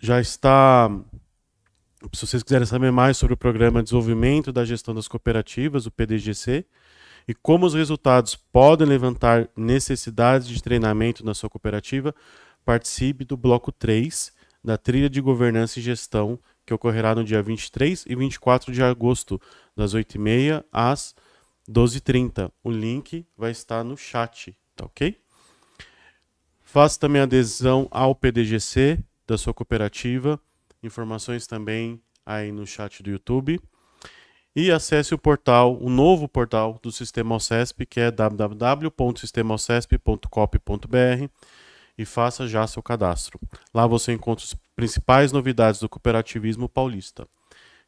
já está. Se vocês quiserem saber mais sobre o programa Desenvolvimento da Gestão das Cooperativas, o PDGC, e como os resultados podem levantar necessidades de treinamento na sua cooperativa, participe do bloco 3 da trilha de governança e gestão que ocorrerá no dia 23 e 24 de agosto, das 8h30 às 12h30. O link vai estar no chat, tá ok? Faça também adesão ao PDGC da sua cooperativa, informações também aí no chat do YouTube. E acesse o portal, o novo portal do Sistema OCESP, que é www.sistemaocesp.cop.br e faça já seu cadastro. Lá você encontra as principais novidades do cooperativismo paulista.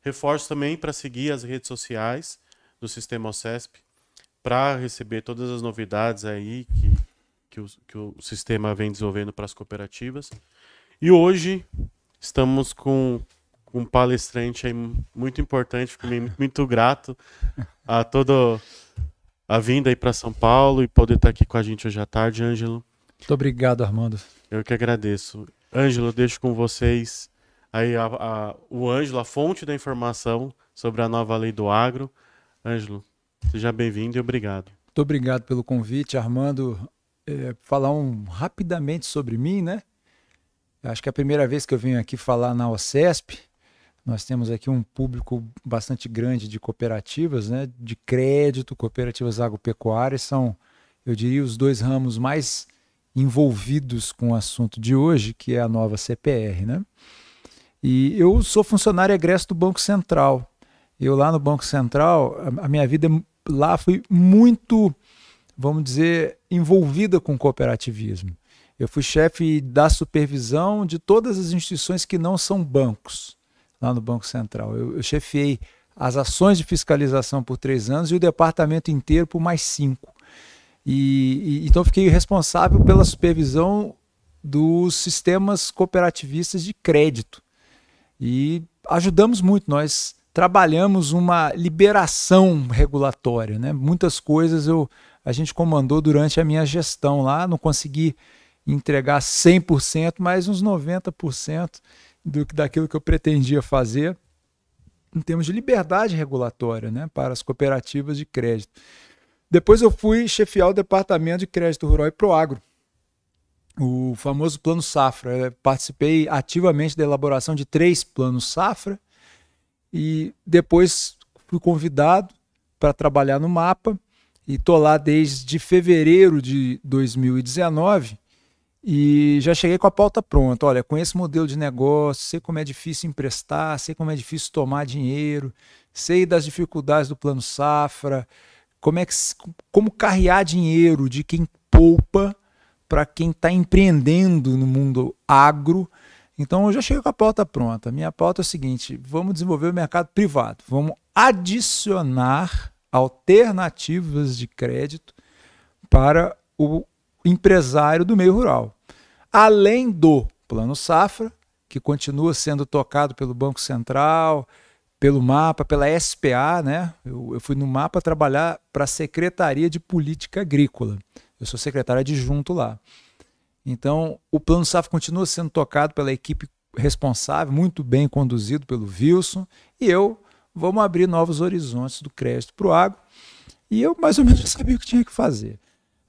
Reforço também para seguir as redes sociais do Sistema OCESP para receber todas as novidades aí que, que o, que o sistema vem desenvolvendo para as cooperativas. E hoje estamos com um palestrante aí muito importante, fico muito grato a toda a vinda aí para São Paulo e poder estar tá aqui com a gente hoje à tarde, Ângelo. Muito obrigado, Armando. Eu que agradeço. Ângelo, eu deixo com vocês aí a, a, o Ângelo, a fonte da informação sobre a nova lei do agro. Ângelo, seja bem-vindo e obrigado. Muito obrigado pelo convite, Armando. É, falar um, rapidamente sobre mim, né? Acho que é a primeira vez que eu venho aqui falar na OCESP. Nós temos aqui um público bastante grande de cooperativas, né, de crédito, cooperativas agropecuárias, são, eu diria, os dois ramos mais envolvidos com o assunto de hoje, que é a nova CPR. Né? E eu sou funcionário egresso do Banco Central. Eu lá no Banco Central, a minha vida é lá foi muito, vamos dizer, envolvida com cooperativismo. Eu fui chefe da supervisão de todas as instituições que não são bancos, lá no Banco Central. Eu, eu chefiei as ações de fiscalização por três anos e o departamento inteiro por mais cinco. E, e então fiquei responsável pela supervisão dos sistemas cooperativistas de crédito. E ajudamos muito, nós trabalhamos uma liberação regulatória, né? Muitas coisas eu a gente comandou durante a minha gestão lá, não consegui entregar 100%, mas uns 90% do, daquilo que eu pretendia fazer em termos de liberdade regulatória né, para as cooperativas de crédito. Depois eu fui chefiar o Departamento de Crédito Rural e Proagro, o famoso Plano Safra. Eu participei ativamente da elaboração de três planos Safra e depois fui convidado para trabalhar no mapa e estou lá desde fevereiro de 2019 e já cheguei com a pauta pronta. Olha, com esse modelo de negócio, sei como é difícil emprestar, sei como é difícil tomar dinheiro, sei das dificuldades do plano safra, como é que como carrear dinheiro de quem poupa para quem está empreendendo no mundo agro. Então eu já cheguei com a pauta pronta. Minha pauta é o seguinte: vamos desenvolver o mercado privado, vamos adicionar alternativas de crédito para o empresário do meio rural. Além do Plano Safra, que continua sendo tocado pelo Banco Central, pelo MAPA, pela SPA, né? Eu, eu fui no MAPA trabalhar para a Secretaria de Política Agrícola. Eu sou secretário adjunto lá. Então, o Plano Safra continua sendo tocado pela equipe responsável, muito bem conduzido pelo Wilson, e eu vamos abrir novos horizontes do crédito para o agro. E eu mais ou menos sabia o que tinha que fazer.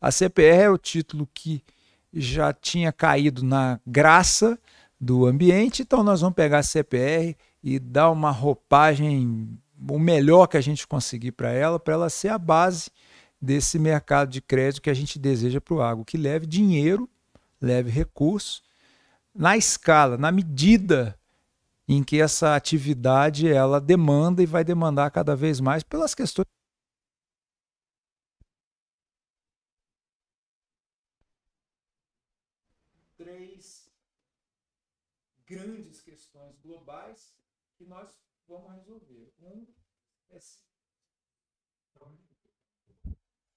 A CPR é o título que já tinha caído na graça do ambiente, então nós vamos pegar a CPR e dar uma roupagem o melhor que a gente conseguir para ela, para ela ser a base desse mercado de crédito que a gente deseja para o agro, que leve dinheiro, leve recursos, na escala, na medida em que essa atividade ela demanda e vai demandar cada vez mais pelas questões grandes questões globais que nós vamos resolver. Um é.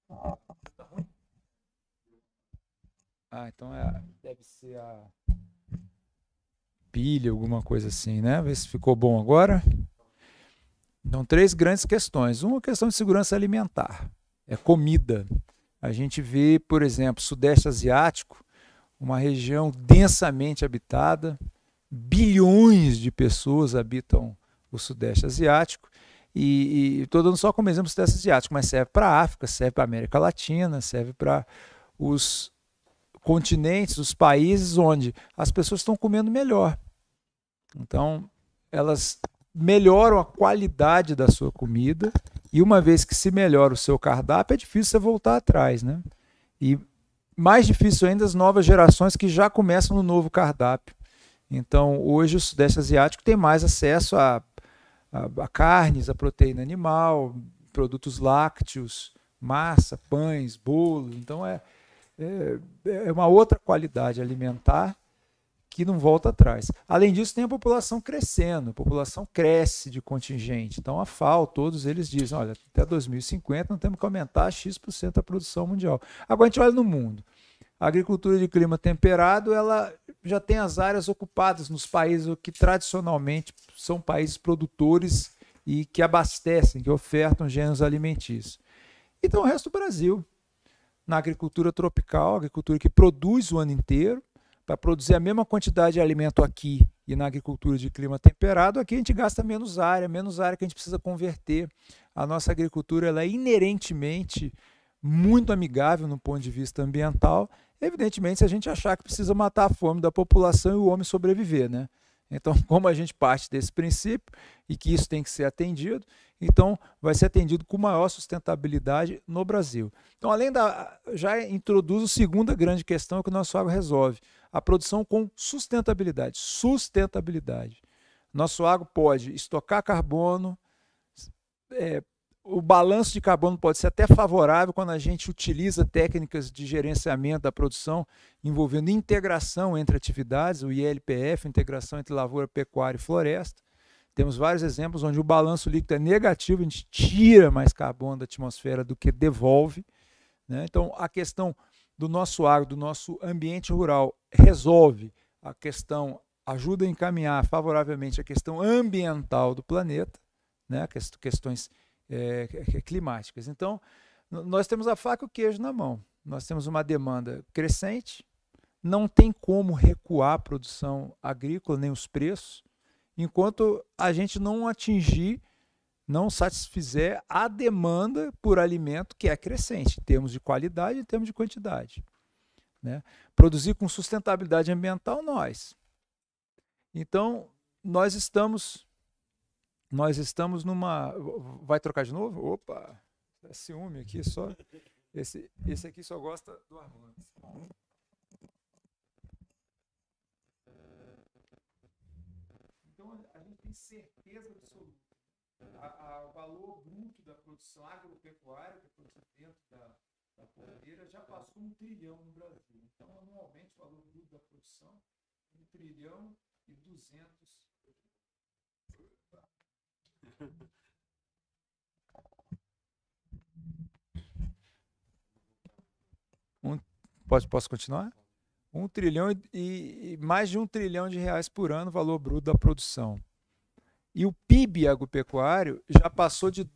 Tá, tá ruim? Ah, então é, deve ser a pilha, alguma coisa assim, né? Ver se ficou bom agora. Então, três grandes questões. Uma questão de segurança alimentar, é comida. A gente vê, por exemplo, Sudeste Asiático, uma região densamente habitada, bilhões de pessoas habitam o Sudeste Asiático. E estou dando só como exemplo o Sudeste Asiático, mas serve para a África, serve para a América Latina, serve para os continentes, os países onde as pessoas estão comendo melhor. Então, elas melhoram a qualidade da sua comida e uma vez que se melhora o seu cardápio, é difícil você voltar atrás, né? E mais difícil ainda as novas gerações que já começam no novo cardápio. Então, hoje, o Sudeste Asiático tem mais acesso a, a, a carnes, a proteína animal, produtos lácteos, massa, pães, bolos. Então, é, é, é uma outra qualidade alimentar que não volta atrás. Além disso, tem a população crescendo, a população cresce de contingente. Então, a FAO, todos eles dizem: olha, até 2050 não temos que aumentar X% a produção mundial. Agora, a gente olha no mundo. A agricultura de clima temperado ela já tem as áreas ocupadas nos países que tradicionalmente são países produtores e que abastecem, que ofertam gêneros alimentícios. Então, o resto do Brasil, na agricultura tropical, agricultura que produz o ano inteiro, para produzir a mesma quantidade de alimento aqui e na agricultura de clima temperado, aqui a gente gasta menos área, menos área que a gente precisa converter. A nossa agricultura ela é inerentemente muito amigável no ponto de vista ambiental Evidentemente, se a gente achar que precisa matar a fome da população e o homem sobreviver, né? Então, como a gente parte desse princípio e que isso tem que ser atendido, então vai ser atendido com maior sustentabilidade no Brasil. Então, além da. já introduz a segunda grande questão que o nosso agro resolve: a produção com sustentabilidade. Sustentabilidade. Nosso agro pode estocar carbono, é, o balanço de carbono pode ser até favorável quando a gente utiliza técnicas de gerenciamento da produção envolvendo integração entre atividades, o ILPF, integração entre lavoura, pecuária e floresta. Temos vários exemplos onde o balanço líquido é negativo, a gente tira mais carbono da atmosfera do que devolve. Né? Então, a questão do nosso agro, do nosso ambiente rural, resolve a questão, ajuda a encaminhar favoravelmente a questão ambiental do planeta, né? questões é, é, é, climáticas. Então, nós temos a faca e o queijo na mão. Nós temos uma demanda crescente, não tem como recuar a produção agrícola nem os preços, enquanto a gente não atingir, não satisfizer a demanda por alimento que é crescente, em termos de qualidade e em termos de quantidade. Né? Produzir com sustentabilidade ambiental, nós. Então, nós estamos nós estamos numa. Vai trocar de novo? Opa! É ciúme aqui só. Esse, esse aqui só gosta do Armando. Então a gente tem certeza absoluta. o valor bruto da produção agropecuária, que é produzida dentro da, da porteira, já passou um trilhão no Brasil. Então, anualmente, o valor bruto da produção, é um trilhão e duzentos um, pode posso continuar? Um trilhão e, e, mais de um trilhão de reais por ano, valor bruto da produção. E o PIB agropecuário já passou de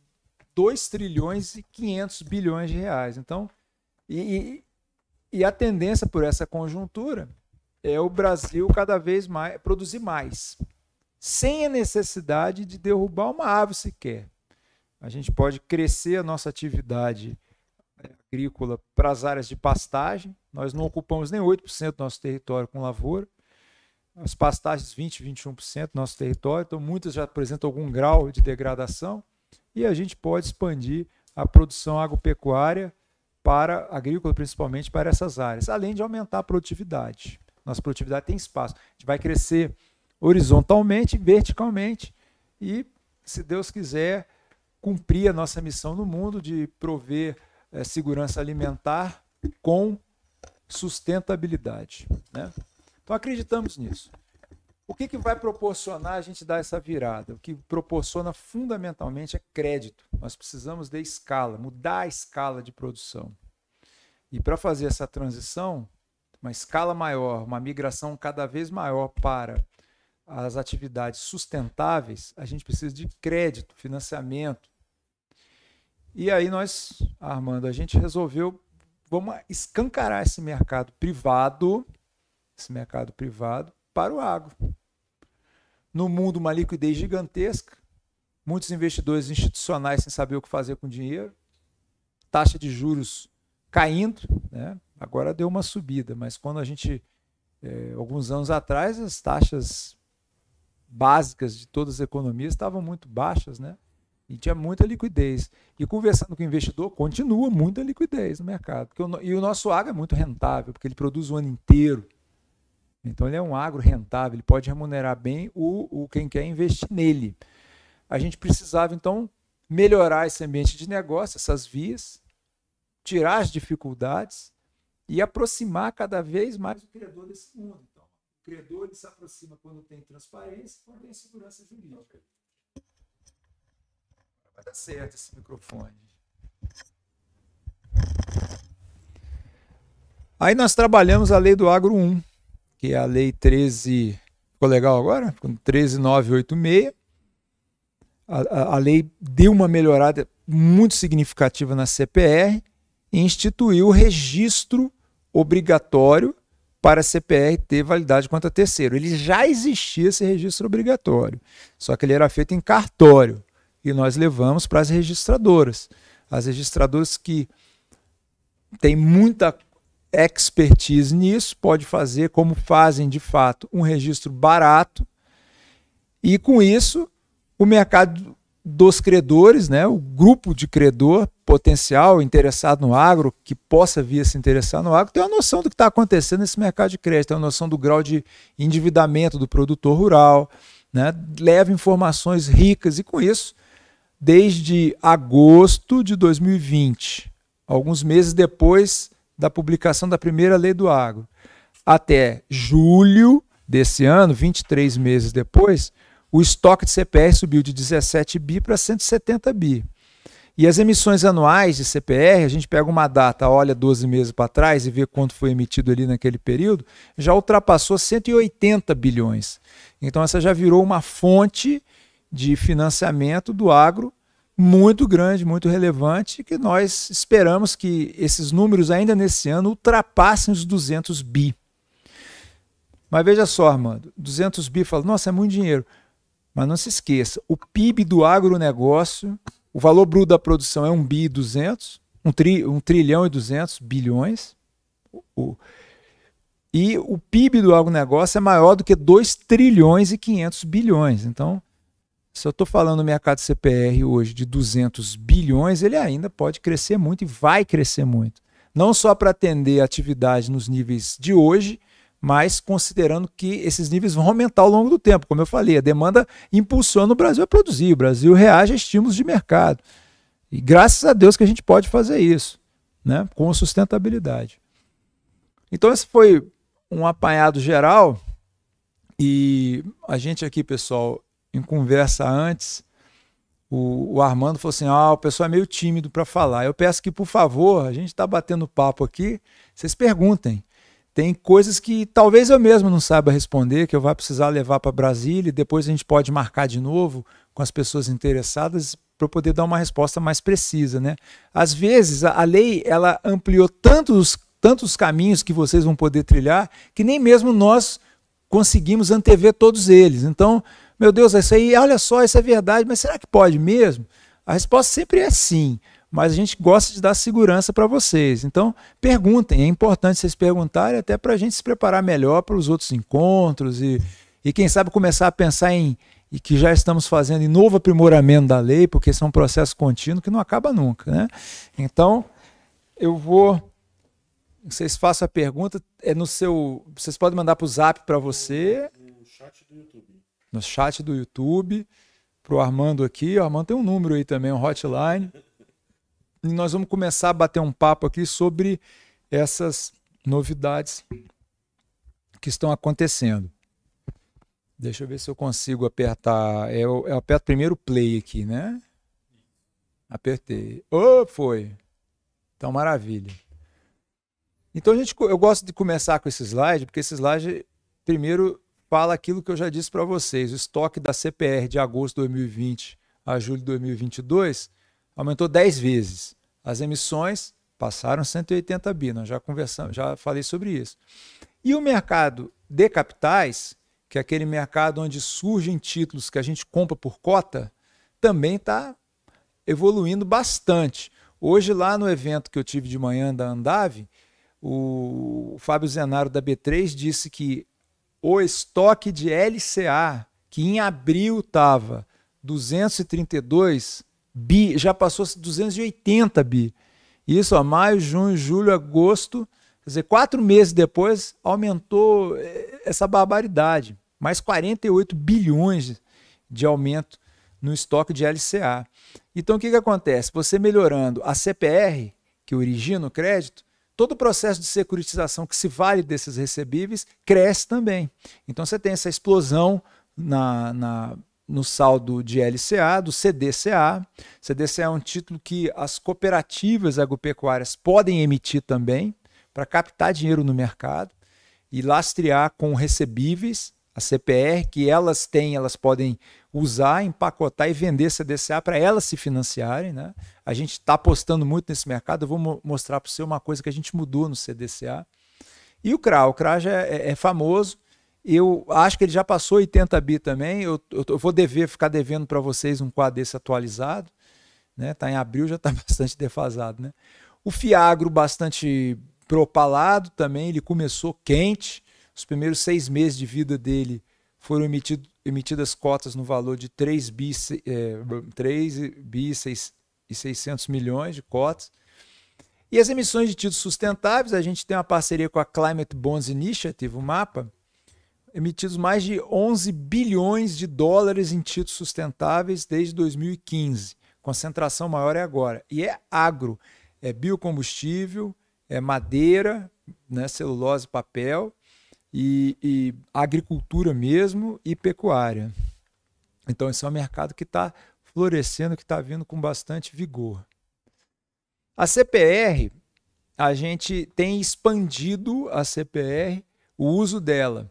2 trilhões e 500 bilhões de reais. Então, e, e a tendência por essa conjuntura é o Brasil cada vez mais produzir mais sem a necessidade de derrubar uma árvore sequer. A gente pode crescer a nossa atividade é, agrícola para as áreas de pastagem. Nós não ocupamos nem 8% do nosso território com lavoura. As pastagens, 20%, 21% do nosso território. Então, muitas já apresentam algum grau de degradação. E a gente pode expandir a produção agropecuária para agrícola, principalmente para essas áreas, além de aumentar a produtividade. Nossa produtividade tem espaço. A gente vai crescer horizontalmente, verticalmente e, se Deus quiser, cumprir a nossa missão no mundo de prover é, segurança alimentar com sustentabilidade. Né? Então acreditamos nisso. O que, que vai proporcionar a gente dar essa virada? O que proporciona fundamentalmente é crédito. Nós precisamos de escala, mudar a escala de produção. E para fazer essa transição, uma escala maior, uma migração cada vez maior para as atividades sustentáveis, a gente precisa de crédito, financiamento. E aí nós, Armando, a gente resolveu vamos escancarar esse mercado privado, esse mercado privado para o agro. No mundo uma liquidez gigantesca, muitos investidores institucionais sem saber o que fazer com o dinheiro, taxa de juros caindo, né? Agora deu uma subida, mas quando a gente é, alguns anos atrás as taxas básicas de todas as economias estavam muito baixas, né? E tinha muita liquidez. E conversando com o investidor, continua muita liquidez no mercado. E o nosso agro é muito rentável, porque ele produz o ano inteiro. Então ele é um agro rentável, ele pode remunerar bem o, o quem quer investir nele. A gente precisava, então, melhorar esse ambiente de negócio, essas vias, tirar as dificuldades e aproximar cada vez mais o criador desse mundo credor ele se aproxima quando tem transparência, quando tem segurança jurídica. Vai dar certo esse microfone. Aí nós trabalhamos a lei do Agro 1, que é a lei 13. Ficou legal agora? 13986. A, a, a lei deu uma melhorada muito significativa na CPR e instituiu o registro obrigatório para a CPR ter validade quanto a terceiro. Ele já existia esse registro obrigatório, só que ele era feito em cartório e nós levamos para as registradoras. As registradoras que têm muita expertise nisso, pode fazer como fazem de fato um registro barato e com isso o mercado dos credores, né, o grupo de credor potencial interessado no agro, que possa vir a se interessar no agro, tem uma noção do que está acontecendo nesse mercado de crédito, tem uma noção do grau de endividamento do produtor rural, né? leva informações ricas e com isso, desde agosto de 2020, alguns meses depois da publicação da primeira lei do agro, até julho desse ano, 23 meses depois, o estoque de CPR subiu de 17 bi para 170 bi. E as emissões anuais de CPR, a gente pega uma data, olha 12 meses para trás e vê quanto foi emitido ali naquele período, já ultrapassou 180 bilhões. Então essa já virou uma fonte de financiamento do agro muito grande, muito relevante, que nós esperamos que esses números ainda nesse ano ultrapassem os 200 bi. Mas veja só, Armando, 200 bi, fala, nossa, é muito dinheiro. Mas não se esqueça, o PIB do agronegócio o valor bruto da produção é 1 bi e 200, 1, tri, 1 trilhão e 200 bilhões. o, e o PIB do agronegócio é maior do que 2 trilhões e 500 bilhões. Então, se eu estou falando do mercado CPR hoje de 200 bilhões, ele ainda pode crescer muito e vai crescer muito. Não só para atender a atividade nos níveis de hoje, mas considerando que esses níveis vão aumentar ao longo do tempo. Como eu falei, a demanda impulsiona o Brasil a produzir, o Brasil reage a estímulos de mercado. E graças a Deus que a gente pode fazer isso, né? com sustentabilidade. Então, esse foi um apanhado geral. E a gente aqui, pessoal, em conversa antes, o, o Armando falou assim: ah, o pessoal é meio tímido para falar. Eu peço que, por favor, a gente está batendo papo aqui, vocês perguntem. Tem coisas que talvez eu mesmo não saiba responder, que eu vá precisar levar para Brasília e depois a gente pode marcar de novo com as pessoas interessadas para poder dar uma resposta mais precisa, né? Às vezes a lei ela ampliou tantos tantos caminhos que vocês vão poder trilhar que nem mesmo nós conseguimos antever todos eles. Então, meu Deus, isso aí, olha só, isso é verdade, mas será que pode mesmo? A resposta sempre é sim mas a gente gosta de dar segurança para vocês. Então, perguntem, é importante vocês perguntarem até para a gente se preparar melhor para os outros encontros e, e, quem sabe, começar a pensar em e que já estamos fazendo em novo aprimoramento da lei, porque isso é um processo contínuo que não acaba nunca. Né? Então, eu vou. Vocês façam a pergunta, é no seu. Vocês podem mandar para o zap para você. No chat do YouTube. No chat do YouTube, para o Armando aqui. O Armando tem um número aí também, um hotline. e nós vamos começar a bater um papo aqui sobre essas novidades que estão acontecendo. Deixa eu ver se eu consigo apertar. Eu, é eu aperto primeiro o play aqui, né? Apertei. Oh, foi! Então, maravilha. Então, a gente, eu gosto de começar com esse slide, porque esse slide, primeiro, fala aquilo que eu já disse para vocês. O estoque da CPR de agosto de 2020 a julho de 2022 aumentou 10 vezes. As emissões passaram 180 bi, nós já conversamos, já falei sobre isso. E o mercado de capitais, que é aquele mercado onde surgem títulos que a gente compra por cota, também está evoluindo bastante. Hoje, lá no evento que eu tive de manhã da Andave, o Fábio Zenaro da B3 disse que o estoque de LCA, que em abril estava 232, bi, já passou 280 bi. Isso, ó, maio, junho, julho, agosto, quer dizer, quatro meses depois aumentou eh, essa barbaridade. Mais 48 bilhões de aumento no estoque de LCA. Então o que, que acontece? Você melhorando a CPR, que origina o crédito, todo o processo de securitização que se vale desses recebíveis cresce também. Então você tem essa explosão na, na no saldo de LCA, do CDCA. CDCA é um título que as cooperativas agropecuárias podem emitir também para captar dinheiro no mercado e lastrear com recebíveis, a CPR, que elas têm, elas podem usar, empacotar e vender CDCA para elas se financiarem. Né? A gente está apostando muito nesse mercado. Eu vou mostrar para você uma coisa que a gente mudou no CDCA. E o CRA, o CRA já é, é famoso, eu acho que ele já passou 80 bi também. Eu, eu, eu vou dever, ficar devendo para vocês um quadro desse atualizado. Né? Tá em abril, já está bastante defasado, né? O Fiagro bastante propalado também. Ele começou quente. Os primeiros seis meses de vida dele foram emitido, emitidas cotas no valor de 3 bi, é, 3 bi 6, e 600 milhões de cotas. E as emissões de títulos sustentáveis, a gente tem uma parceria com a Climate Bonds Initiative, o MAPA, emitidos mais de 11 bilhões de dólares em títulos sustentáveis desde 2015. Concentração maior é agora. E é agro, é biocombustível, é madeira, né, celulose, papel e, e agricultura mesmo e pecuária. Então esse é um mercado que está florescendo, que está vindo com bastante vigor. A CPR, a gente tem expandido a CPR, o uso dela.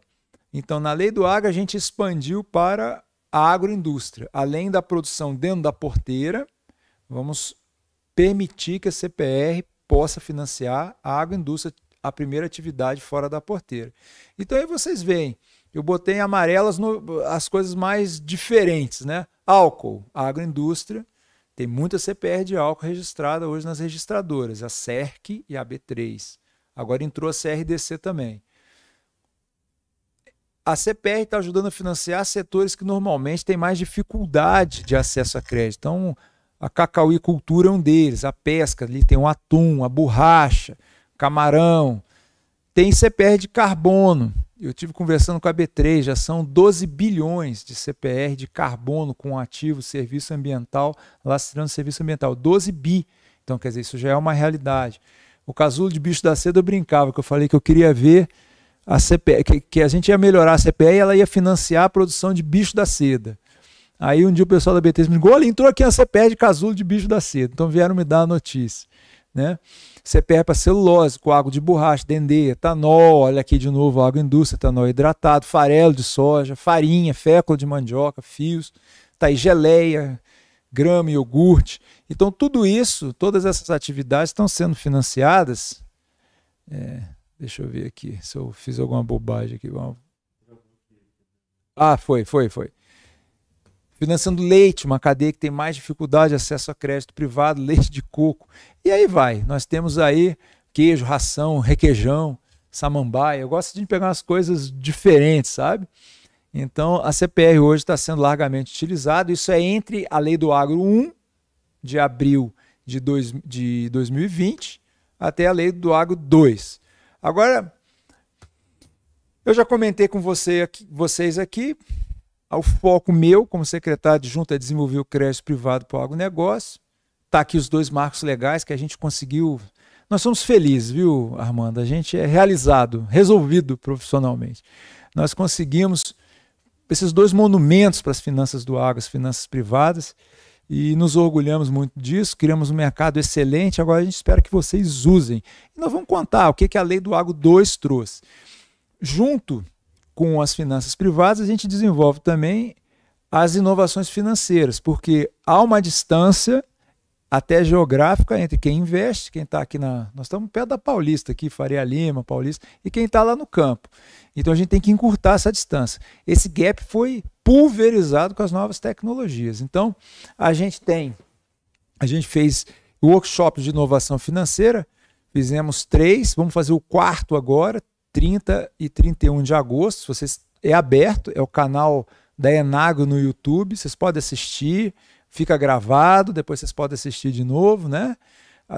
Então, na lei do agro, a gente expandiu para a agroindústria. Além da produção dentro da porteira, vamos permitir que a CPR possa financiar a agroindústria, a primeira atividade fora da porteira. Então, aí vocês veem, eu botei em amarelas no, as coisas mais diferentes, né? Álcool, agroindústria, tem muita CPR de álcool registrada hoje nas registradoras, a CERC e a B3. Agora entrou a CRDC também. A CPR está ajudando a financiar setores que normalmente têm mais dificuldade de acesso a crédito. Então, a cacauicultura é um deles, a pesca, ali tem o atum, a borracha, camarão. Tem CPR de carbono. Eu tive conversando com a B3, já são 12 bilhões de CPR de carbono com ativo, serviço ambiental, lastrando serviço ambiental. 12 bi. Então, quer dizer, isso já é uma realidade. O casulo de bicho da seda eu brincava, que eu falei que eu queria ver a CPI, que, que, a gente ia melhorar a CPE e ela ia financiar a produção de bicho da seda. Aí um dia o pessoal da BTS me ligou, olha, entrou aqui a CPE de casulo de bicho da seda. Então vieram me dar a notícia. Né? CPE é para celulose, água de borracha, dendê, etanol, olha aqui de novo, indústria, etanol hidratado, farelo de soja, farinha, fécula de mandioca, fios, tá aí geleia, grama, iogurte. Então tudo isso, todas essas atividades estão sendo financiadas é, Deixa eu ver aqui se eu fiz alguma bobagem aqui. Vamos... Ah, foi, foi, foi. Financiando leite, uma cadeia que tem mais dificuldade de acesso a crédito privado, leite de coco. E aí vai. Nós temos aí queijo, ração, requeijão, samambaia. Eu gosto de pegar umas coisas diferentes, sabe? Então, a CPR hoje está sendo largamente utilizada. Isso é entre a Lei do Agro 1, de abril de, dois, de 2020, até a Lei do Agro 2. Agora, eu já comentei com você aqui, vocês aqui, é o foco meu como secretário de junta é desenvolver o crédito privado para o agronegócio. Está aqui os dois marcos legais que a gente conseguiu. Nós somos felizes, viu, Armando? A gente é realizado, resolvido profissionalmente. Nós conseguimos esses dois monumentos para as finanças do agro, as finanças privadas e nos orgulhamos muito disso, criamos um mercado excelente, agora a gente espera que vocês usem. E nós vamos contar o que, que a Lei do Agro 2 trouxe. Junto com as finanças privadas, a gente desenvolve também as inovações financeiras, porque há uma distância até geográfica entre quem investe, quem está aqui na. Nós estamos perto da Paulista aqui, Faria Lima, Paulista, e quem está lá no campo. Então a gente tem que encurtar essa distância. Esse gap foi pulverizado com as novas tecnologias. Então, a gente tem, a gente fez workshops de inovação financeira, fizemos três, vamos fazer o quarto agora, 30 e 31 de agosto. Vocês é aberto, é o canal da Enago no YouTube, vocês podem assistir, fica gravado, depois vocês podem assistir de novo, né?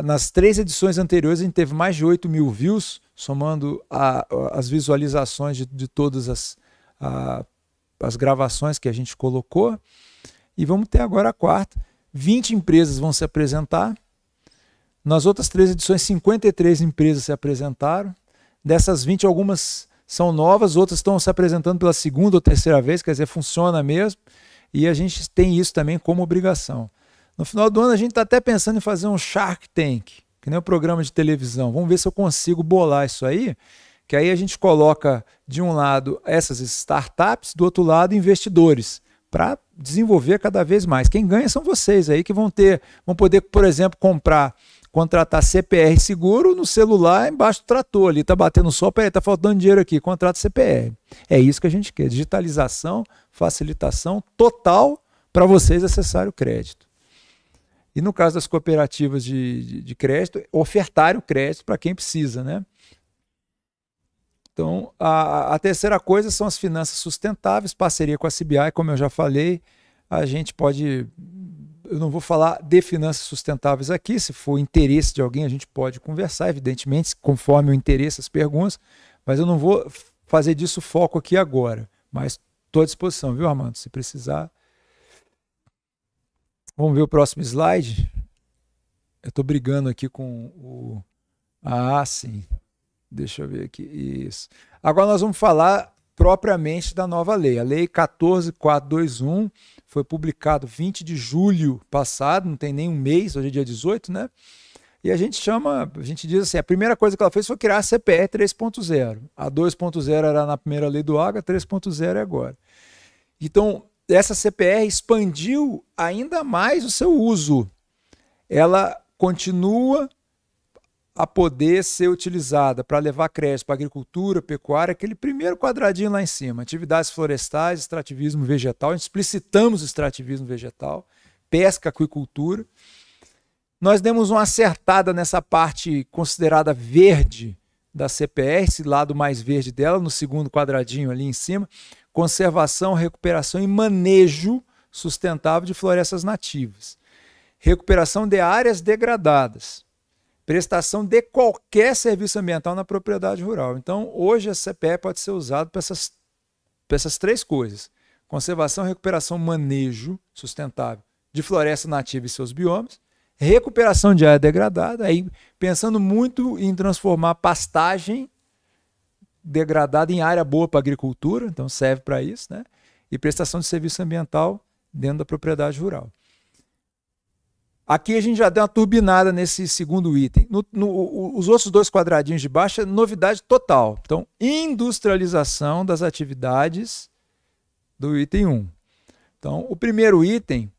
Nas três edições anteriores a gente teve mais de 8 mil views, somando a, as visualizações de, de todas as a, as gravações que a gente colocou. E vamos ter agora a quarta. 20 empresas vão se apresentar. Nas outras três edições, 53 empresas se apresentaram. Dessas 20, algumas são novas, outras estão se apresentando pela segunda ou terceira vez, quer dizer, funciona mesmo. E a gente tem isso também como obrigação. No final do ano, a gente está até pensando em fazer um Shark Tank, que nem o um programa de televisão. Vamos ver se eu consigo bolar isso aí que aí a gente coloca de um lado essas startups, do outro lado investidores, para desenvolver cada vez mais. Quem ganha são vocês aí que vão ter, vão poder, por exemplo, comprar, contratar CPR seguro no celular embaixo do trator ali, tá batendo sol, peraí, tá faltando dinheiro aqui, contrata CPR. É isso que a gente quer, digitalização, facilitação total para vocês acessarem o crédito. E no caso das cooperativas de, de, de crédito, ofertar o crédito para quem precisa, né? Então, a, a terceira coisa são as finanças sustentáveis, parceria com a CBI, como eu já falei, a gente pode. Eu não vou falar de finanças sustentáveis aqui, se for interesse de alguém, a gente pode conversar, evidentemente, conforme o interesse, as perguntas, mas eu não vou fazer disso foco aqui agora. Mas estou à disposição, viu, Armando? Se precisar. Vamos ver o próximo slide. Eu estou brigando aqui com o. Ah, sim. Deixa eu ver aqui. Isso. Agora nós vamos falar propriamente da nova lei. A lei 14421 foi publicado 20 de julho passado, não tem nem um mês, hoje é dia 18, né? E a gente chama, a gente diz assim, a primeira coisa que ela fez foi criar a CPR 3.0. A 2.0 era na primeira lei do água, 3.0 é agora. Então, essa CPR expandiu ainda mais o seu uso. Ela continua a poder ser utilizada para levar crédito para agricultura, pecuária, aquele primeiro quadradinho lá em cima, atividades florestais, extrativismo vegetal, explicitamos extrativismo vegetal, pesca, aquicultura. Nós demos uma acertada nessa parte considerada verde da CPR, esse lado mais verde dela, no segundo quadradinho ali em cima, conservação, recuperação e manejo sustentável de florestas nativas. Recuperação de áreas degradadas prestação de qualquer serviço ambiental na propriedade rural. Então, hoje a CPE pode ser usada para essas, para essas três coisas: conservação, recuperação, manejo sustentável de floresta nativa e seus biomas, recuperação de área degradada, aí pensando muito em transformar pastagem degradada em área boa para agricultura, então serve para isso, né? E prestação de serviço ambiental dentro da propriedade rural. Aqui a gente já deu uma turbinada nesse segundo item. No, no, os outros dois quadradinhos de baixo é novidade total. Então, industrialização das atividades do item 1. Então, o primeiro item,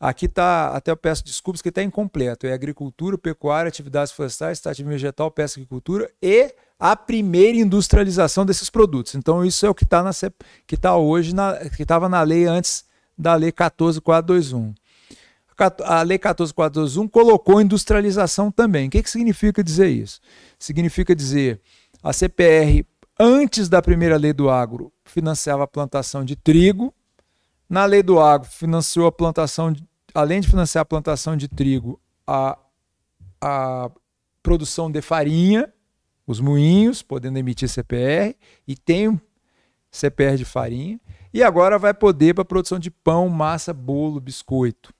aqui está, até eu peço desculpas, que está incompleto. É agricultura, pecuária, atividades florestais, estativa vegetal, pesca e agricultura e a primeira industrialização desses produtos. Então, isso é o que está tá hoje, na, que estava na lei antes da lei 14421 a Lei 14421 colocou industrialização também. O que, que significa dizer isso? Significa dizer a CPR, antes da primeira lei do agro, financiava a plantação de trigo. Na lei do agro, financiou a plantação, de, além de financiar a plantação de trigo, a, a produção de farinha, os moinhos, podendo emitir CPR, e tem CPR de farinha. E agora vai poder para a produção de pão, massa, bolo, biscoito.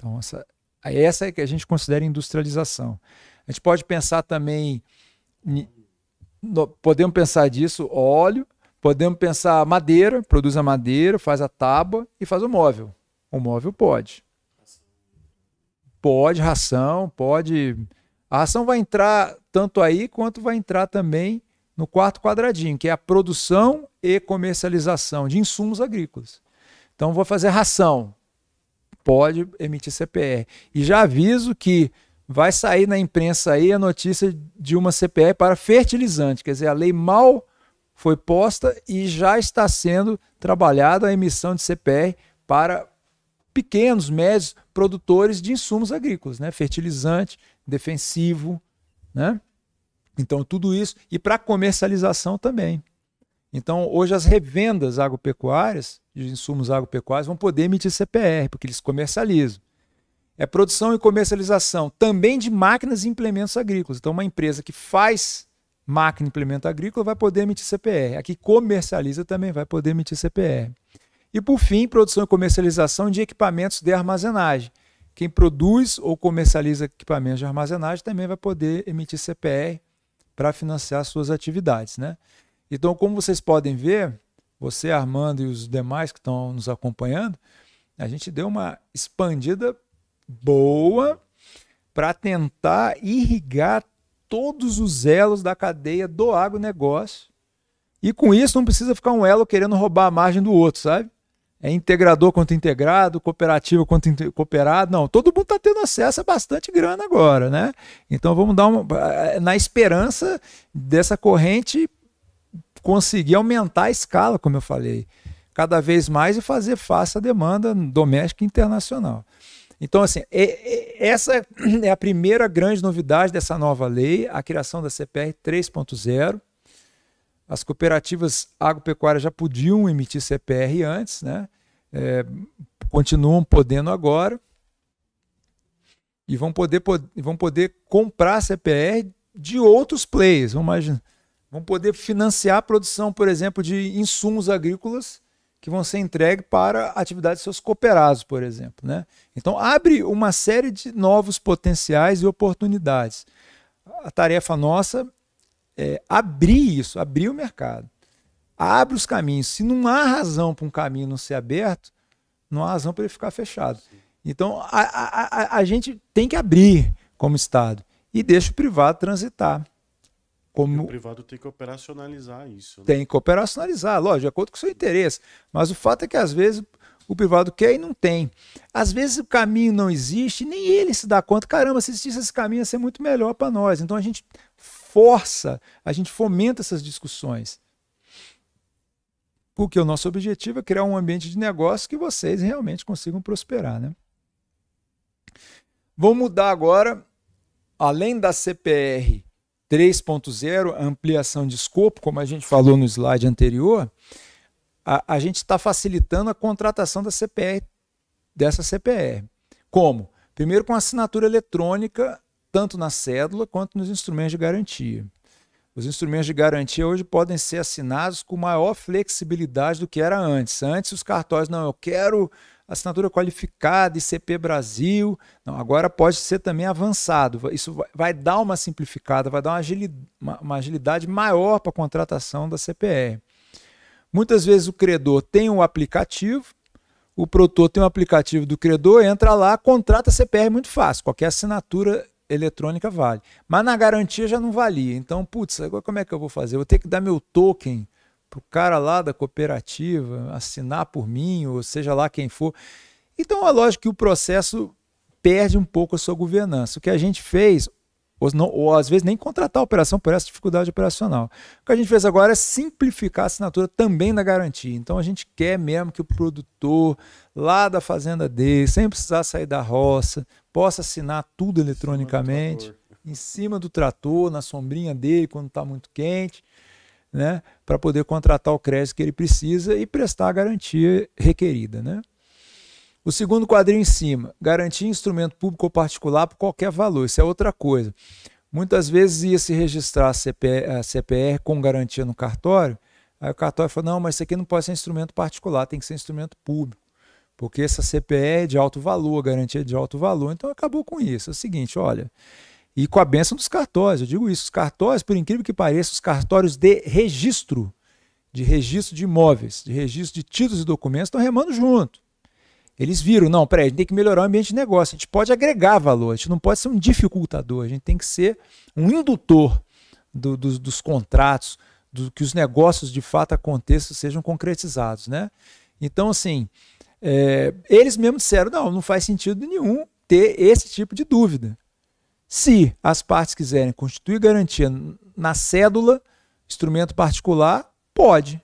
Então, essa, essa é que a gente considera industrialização. A gente pode pensar também, podemos pensar disso, óleo, podemos pensar madeira, produz a madeira, faz a tábua e faz o móvel. O móvel pode. Pode, ração, pode. A ração vai entrar tanto aí quanto vai entrar também no quarto quadradinho, que é a produção e comercialização de insumos agrícolas. Então, vou fazer ração pode emitir CPR. E já aviso que vai sair na imprensa aí a notícia de uma CPR para fertilizante, quer dizer, a lei mal foi posta e já está sendo trabalhada a emissão de CPR para pequenos, médios produtores de insumos agrícolas, né? Fertilizante, defensivo, né? Então tudo isso e para comercialização também. Então hoje as revendas agropecuárias de insumos agropecuários vão poder emitir CPR, porque eles comercializam. É produção e comercialização também de máquinas e implementos agrícolas. Então, uma empresa que faz máquina e implemento agrícola vai poder emitir CPR. A que comercializa também vai poder emitir CPR. E, por fim, produção e comercialização de equipamentos de armazenagem. Quem produz ou comercializa equipamentos de armazenagem também vai poder emitir CPR para financiar suas atividades. Né? Então, como vocês podem ver, você, Armando e os demais que estão nos acompanhando, a gente deu uma expandida boa para tentar irrigar todos os elos da cadeia do agronegócio. E com isso não precisa ficar um elo querendo roubar a margem do outro, sabe? É integrador quanto integrado, cooperativo quanto cooperado. Não, todo mundo está tendo acesso a bastante grana agora, né? Então vamos dar uma. Eh, na esperança dessa corrente conseguir aumentar a escala, como eu falei, cada vez mais e fazer face à demanda doméstica e internacional. Então, assim, é, é, essa é a primeira grande novidade dessa nova lei, a criação da CPR 3.0. As cooperativas agropecuárias já podiam emitir CPR antes, né? É, continuam podendo agora. E vão poder, vão poder comprar CPR de outros players. Vamos imaginar vão poder financiar a produção, por exemplo, de insumos agrícolas que vão ser entregues para atividades de seus cooperados, por exemplo. Né? Então, abre uma série de novos potenciais e oportunidades. A tarefa nossa é abrir isso, abrir o mercado. Abre os caminhos. Se não há razão para um caminho não ser aberto, não há razão para ele ficar fechado. Então, a, a, a, a gente tem que abrir como Estado e deixa o privado transitar. Como... O privado tem que operacionalizar isso. Né? Tem que operacionalizar, lógico, de acordo com o seu interesse. Mas o fato é que às vezes o privado quer e não tem. Às vezes o caminho não existe, nem ele se dá conta. Caramba, se existisse esse caminho ia ser muito melhor para nós. Então a gente força, a gente fomenta essas discussões. Porque o nosso objetivo é criar um ambiente de negócio que vocês realmente consigam prosperar. Né? Vamos mudar agora, além da CPR 3.0, ampliação de escopo, como a gente falou no slide anterior, a, a gente está facilitando a contratação da CPR, dessa CPR. Como? Primeiro com assinatura eletrônica, tanto na cédula quanto nos instrumentos de garantia. Os instrumentos de garantia hoje podem ser assinados com maior flexibilidade do que era antes. Antes os cartórios, não, eu quero assinatura qualificada, ICP Brasil. Não, agora pode ser também avançado. Isso vai, dar uma simplificada, vai dar uma agilidade, uma, uma agilidade maior para a contratação da CPR. Muitas vezes o credor tem um aplicativo, o produtor tem um aplicativo do credor, entra lá, contrata a CPR muito fácil, qualquer assinatura eletrônica vale. Mas na garantia já não valia. Então, putz, agora como é que eu vou fazer? Eu vou ter que dar meu token para o cara lá da cooperativa assinar por mim, ou seja lá quem for. Então é lógico que o processo perde um pouco a sua governança. O que a gente fez, ou, não, ou às vezes nem contratar a operação por essa dificuldade operacional. O que a gente fez agora é simplificar a assinatura também na garantia. Então a gente quer mesmo que o produtor lá da fazenda dele, sem precisar sair da roça, possa assinar tudo eletronicamente, em cima do trator, na sombrinha dele quando está muito quente né, para poder contratar o crédito que ele precisa e prestar a garantia requerida. Né? O segundo quadrinho em cima, garantia instrumento público ou particular por qualquer valor, isso é outra coisa. Muitas vezes ia se registrar a, a CPR com garantia no cartório, aí o cartório falou, não, mas isso aqui não pode ser instrumento particular, tem que ser instrumento público porque essa CPR é de alto valor, a garantia é de alto valor. Então acabou com isso. É o seguinte, olha, e com a benção dos cartórios. Eu digo isso, os cartórios, por incrível que pareça, os cartórios de registro, de registro de imóveis, de registro de títulos e documentos estão remando junto. Eles viram, não, peraí, a gente tem que melhorar o ambiente de negócio, a gente pode agregar valor, a gente não pode ser um dificultador, a gente tem que ser um indutor do, dos, dos contratos, do que os negócios de fato aconteçam, sejam concretizados, né? Então, assim, é, eles mesmos disseram, não, não faz sentido nenhum ter esse tipo de dúvida. Se as partes quiserem constituir garantia na cédula, instrumento particular, pode.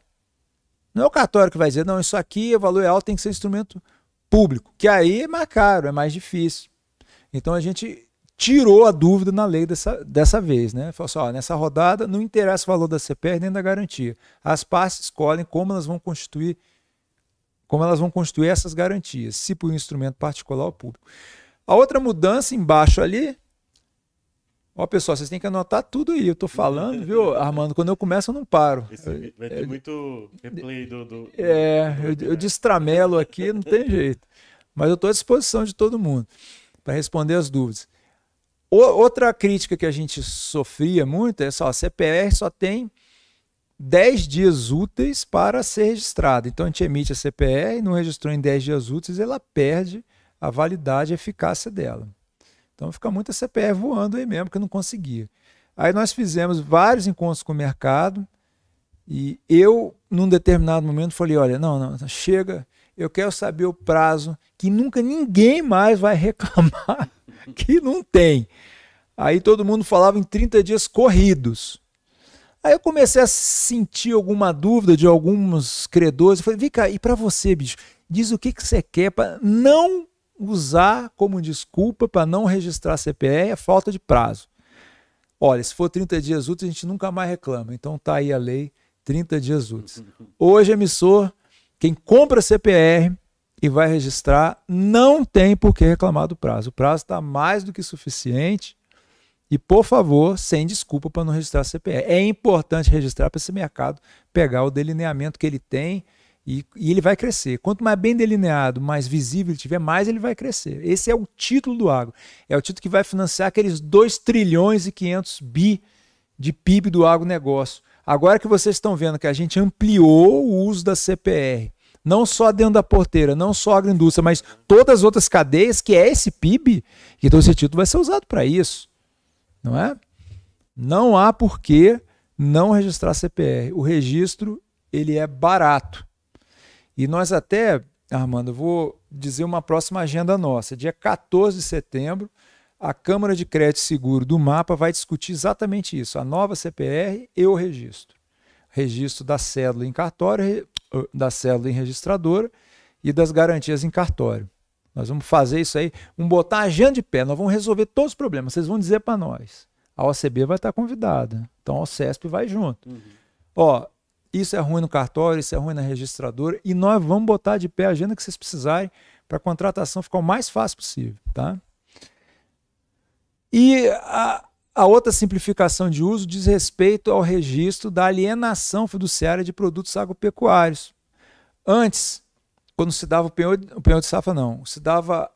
Não é o cartório que vai dizer, não, isso aqui, o valor é alto, tem que ser instrumento público, que aí é mais caro, é mais difícil. Então a gente tirou a dúvida na lei dessa, dessa vez, né? Falou assim, ó, nessa rodada não interessa o valor da CPR nem da garantia. As partes escolhem como elas vão constituir como elas vão constituir essas garantias, se por um instrumento particular ou público. A outra mudança embaixo ali Ó, pessoal, vocês têm que anotar tudo aí. Eu tô falando, viu, Armando? Quando eu começo, eu não paro. Esse vai ter é, muito replay do. do é, eu, eu destramelo aqui, não tem jeito. Mas eu estou à disposição de todo mundo para responder as dúvidas. O, outra crítica que a gente sofria muito é só: a CPR só tem 10 dias úteis para ser registrada. Então a gente emite a CPR e não registrou em 10 dias úteis, ela perde a validade e eficácia dela. Então fica muita CPR voando aí mesmo, que não conseguia. Aí nós fizemos vários encontros com o mercado e eu, num determinado momento, falei: olha, não, não, chega, eu quero saber o prazo que nunca ninguém mais vai reclamar que não tem. Aí todo mundo falava em 30 dias corridos. Aí eu comecei a sentir alguma dúvida de alguns credores. Eu falei, vem cá, e para você, bicho, diz o que, que você quer para não usar como desculpa para não registrar CPR é falta de prazo. Olha, se for 30 dias úteis, a gente nunca mais reclama. Então tá aí a lei, 30 dias úteis. Hoje, emissor, quem compra CPR e vai registrar, não tem por que reclamar do prazo. O prazo está mais do que suficiente. E, por favor, sem desculpa para não registrar CPR. É importante registrar para esse mercado pegar o delineamento que ele tem e, e, ele vai crescer. Quanto mais bem delineado, mais visível ele tiver, mais ele vai crescer. Esse é o título do agro. É o título que vai financiar aqueles 2 trilhões e 500 bi de PIB do agronegócio. Agora que vocês estão vendo que a gente ampliou o uso da CPR, não só dentro da porteira, não só a agroindústria, mas todas as outras cadeias, que é esse PIB, então esse título vai ser usado para isso. Não é? Não há por que não registrar CPR. O registro ele é barato e nós até, Armando, vou dizer uma próxima agenda nossa. Dia 14 de setembro, a Câmara de Crédito Seguro do MAPA vai discutir exatamente isso, a nova CPR e o registro. Registro da cédula em cartório, uh, da cédula em registradora e das garantias em cartório. Nós vamos fazer isso aí, vamos botar a agenda de pé, nós vamos resolver todos os problemas, vocês vão dizer para nós. A OCB vai estar convidada, então a OCESP vai junto. Uhum. Ó, isso é ruim no cartório, isso é ruim na registradora, e nós vamos botar de pé a agenda que vocês precisarem para a contratação ficar o mais fácil possível, tá? E a, a outra simplificação de uso diz respeito ao registro da alienação fiduciária de produtos agropecuários. Antes, quando se dava o penhor, o penhor de safra, não, se dava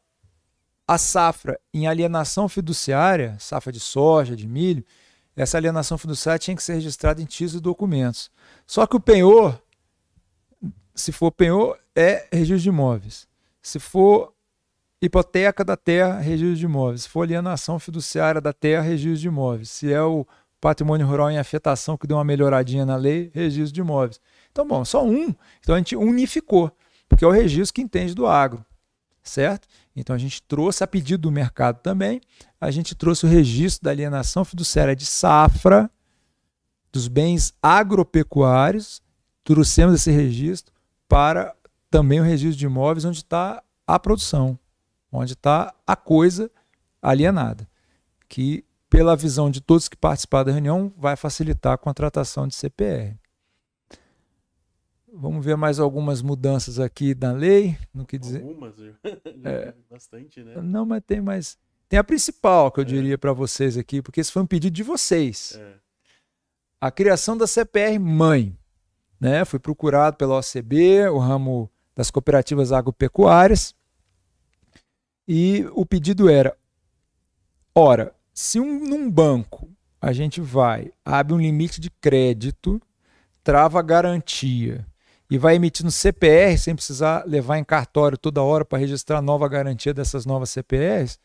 a safra em alienação fiduciária, safra de soja, de milho, essa alienação fiduciária tinha que ser registrada em títulos e documentos. Só que o penhor, se for penhor, é registro de imóveis. Se for hipoteca da terra, registro de imóveis. Se for alienação fiduciária da terra, registro de imóveis. Se é o patrimônio rural em afetação que deu uma melhoradinha na lei, registro de imóveis. Então, bom, só um. Então a gente unificou, porque é o registro que entende do agro, certo? Então a gente trouxe, a pedido do mercado também, a gente trouxe o registro da alienação fiduciária de safra dos bens agropecuários, trouxemos esse registro para também o registro de imóveis onde está a produção, onde está a coisa alienada, que pela visão de todos que participaram da reunião vai facilitar a contratação de CPR. Vamos ver mais algumas mudanças aqui da lei, no que dizer. Algumas, né? é. bastante, né? Não, mas tem mais. Tem a principal que eu é. diria para vocês aqui, porque esse foi um pedido de vocês. É. A criação da CPR Mãe, né? Fui procurado pela OCB, o ramo das cooperativas agropecuárias, e o pedido era: ora, se um, num banco a gente vai, abre um limite de crédito, trava a garantia, e vai emitir no CPR sem precisar levar em cartório toda hora para registrar nova garantia dessas novas CPRs.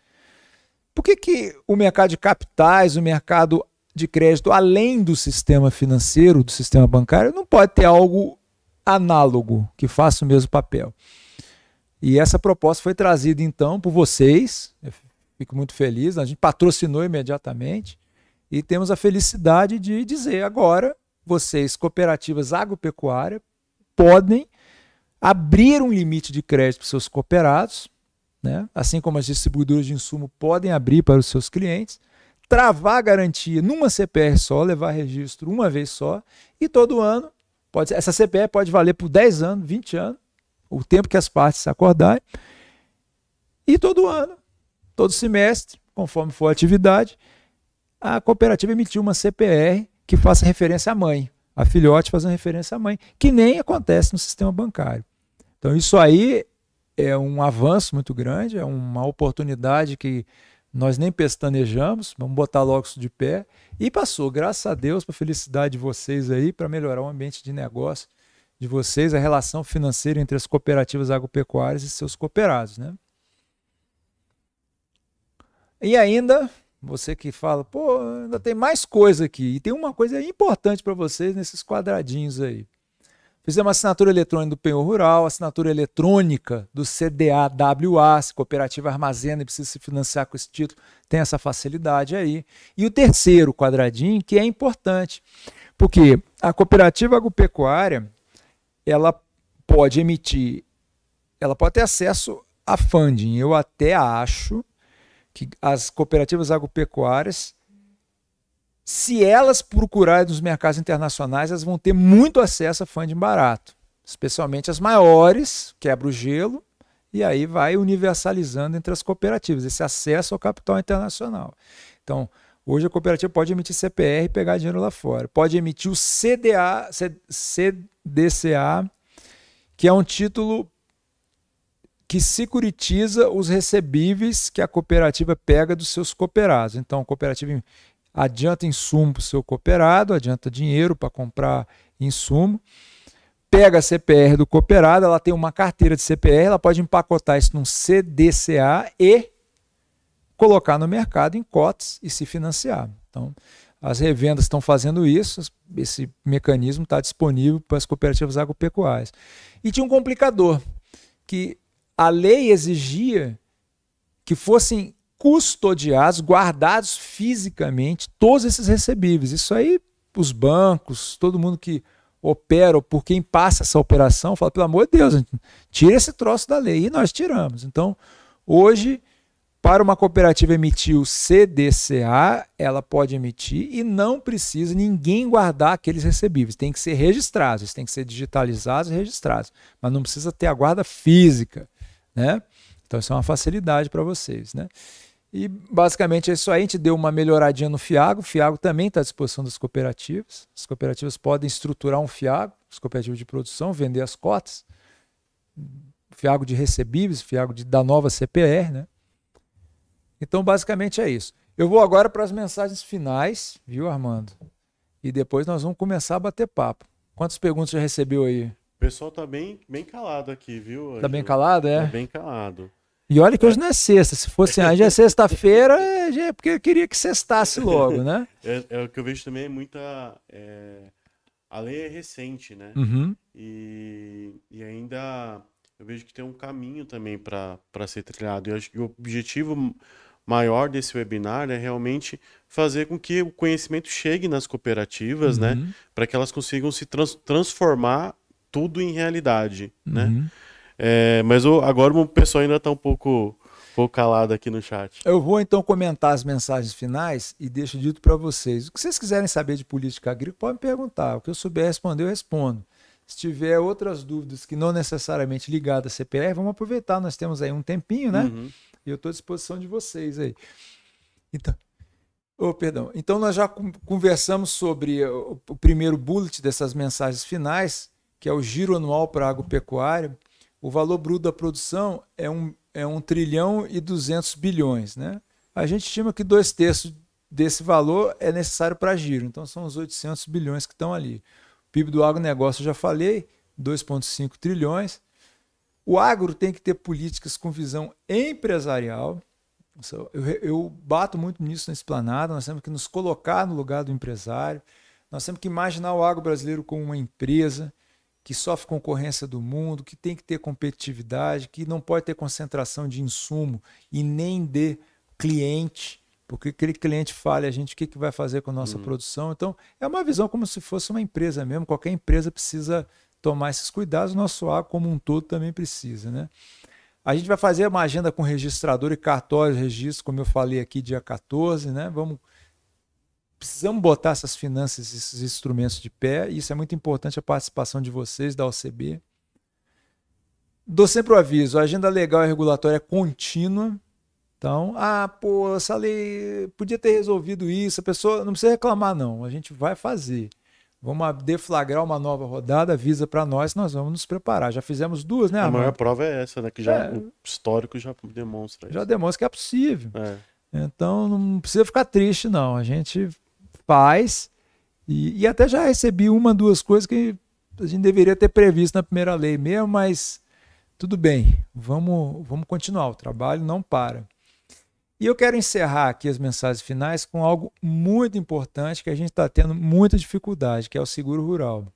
Por que, que o mercado de capitais, o mercado de crédito, além do sistema financeiro, do sistema bancário, não pode ter algo análogo que faça o mesmo papel? E essa proposta foi trazida então por vocês. Eu fico muito feliz. A gente patrocinou imediatamente e temos a felicidade de dizer agora vocês, cooperativas agropecuárias, podem abrir um limite de crédito para seus cooperados, né? assim como as distribuidoras de insumo podem abrir para os seus clientes, travar a garantia numa CPR só, levar registro uma vez só, e todo ano, pode, essa CPR pode valer por 10 anos, 20 anos, o tempo que as partes se acordarem, e todo ano, todo semestre, conforme for a atividade, a cooperativa emitiu uma CPR que faça referência à mãe a filhote fazendo referência à mãe, que nem acontece no sistema bancário. Então, isso aí é um avanço muito grande, é uma oportunidade que nós nem pestanejamos, vamos botar logo isso de pé. E passou, graças a Deus, para a felicidade de vocês aí, para melhorar o ambiente de negócio de vocês, a relação financeira entre as cooperativas agropecuárias e seus cooperados. Né? E ainda você que fala, pô, ainda tem mais coisa aqui. E tem uma coisa importante para vocês nesses quadradinhos aí. Fizemos assinatura eletrônica do Penhor Rural, assinatura eletrônica do CDAWA, se cooperativa armazena e precisa se financiar com esse título, tem essa facilidade aí. E o terceiro quadradinho, que é importante, porque a cooperativa agropecuária, ela pode emitir, ela pode ter acesso a funding. Eu até acho que as cooperativas agropecuárias, se elas procurarem nos mercados internacionais, elas vão ter muito acesso a funding barato, especialmente as maiores, quebra o gelo, e aí vai universalizando entre as cooperativas esse acesso ao capital internacional. Então, hoje a cooperativa pode emitir CPR e pegar dinheiro lá fora. Pode emitir o CDA, C, CDCA, que é um título que securitiza os recebíveis que a cooperativa pega dos seus cooperados. Então, a cooperativa adianta insumo para o seu cooperado, adianta dinheiro para comprar insumo, pega a CPR do cooperado, ela tem uma carteira de CPR, ela pode empacotar isso num CDCA e colocar no mercado em cotas e se financiar. Então, as revendas estão fazendo isso, esse mecanismo está disponível para as cooperativas agropecuárias. E tinha um complicador, que a lei exigia que fossem custodiados, guardados fisicamente todos esses recebíveis. Isso aí, os bancos, todo mundo que opera, ou por quem passa essa operação, fala, pelo amor de Deus, tira esse troço da lei. E nós tiramos. Então, hoje, para uma cooperativa emitir o CDCA, ela pode emitir e não precisa ninguém guardar aqueles recebíveis. Tem que ser registrados, tem que ser digitalizados e registrados. Mas não precisa ter a guarda física né? Então isso é uma facilidade para vocês, né? E basicamente é isso aí, a gente deu uma melhoradinha no Fiago, o Fiago também está à disposição das cooperativas, as cooperativas podem estruturar um Fiago, as cooperativas de produção, vender as cotas, Fiago de recebíveis, Fiago de, da nova CPR, né? Então basicamente é isso. Eu vou agora para as mensagens finais, viu Armando? E depois nós vamos começar a bater papo. Quantas perguntas você recebeu aí? pessoal tá bem, bem calado aqui, viu? Tá bem calado, é? Tá bem calado. E olha que hoje não é sexta. Se fosse hoje é sexta-feira, é, é porque eu queria que sextasse logo, né? É, é o que eu vejo também é muita. É... A lei é recente, né? Uhum. E, e ainda eu vejo que tem um caminho também para ser trilhado. Eu acho que o objetivo maior desse webinar é realmente fazer com que o conhecimento chegue nas cooperativas, né? uhum. né? Para que elas consigam se trans transformar tudo em realidade, né? uhum. né? É, mas o, agora o pessoal ainda está um pouco, um pouco calado aqui no chat. Eu vou então comentar as mensagens finais e deixo dito para vocês. O que vocês quiserem saber de política agrícola, podem perguntar. O que eu souber responder, eu respondo. Se tiver outras dúvidas que não necessariamente ligadas à CPR, vamos aproveitar. Nós temos aí um tempinho, né? Uhum. E eu estou à disposição de vocês aí. Então, oh, perdão. Então nós já conversamos sobre o primeiro bullet dessas mensagens finais que é o giro anual para agropecuária, o valor bruto da produção é 1 um, é um trilhão e 200 bilhões. Né? A gente estima que dois terços desse valor é necessário para giro, então são os 800 bilhões que estão ali. O PIB do agronegócio, eu já falei, 2,5 trilhões. O agro tem que ter políticas com visão empresarial. Eu, eu bato muito nisso na esplanada. Nós temos que nos colocar no lugar do empresário. Nós temos que imaginar o agro brasileiro como uma empresa que sofre concorrência do mundo, que tem que ter competitividade, que não pode ter concentração de insumo e nem de cliente, porque aquele cliente fala a gente o que, que vai fazer com a nossa uhum. produção. Então, é uma visão como se fosse uma empresa mesmo, qualquer empresa precisa tomar esses cuidados, o nosso ar como um todo também precisa, né? A gente vai fazer uma agenda com registrador e cartório de registro, como eu falei aqui, dia 14, né? Vamos precisamos botar essas finanças, esses instrumentos de pé, e isso é muito importante a participação de vocês, da OCB. Dou sempre o aviso, a agenda legal e regulatória é contínua. Então, ah, pô, essa lei podia ter resolvido isso, a pessoa não precisa reclamar, não. A gente vai fazer. Vamos deflagrar uma nova rodada, avisa para nós, nós vamos nos preparar. Já fizemos duas, né? A maior prova é essa, né? Que já é, o histórico já demonstra. Já isso. demonstra que é possível. É. Então não precisa ficar triste, não. A gente faz. E, e até já recebi uma, duas coisas que a gente deveria ter previsto na primeira lei mesmo, mas tudo bem, vamos, vamos continuar. O trabalho não para. E eu quero encerrar aqui as mensagens finais com algo muito importante que a gente está tendo muita dificuldade, que é o seguro rural.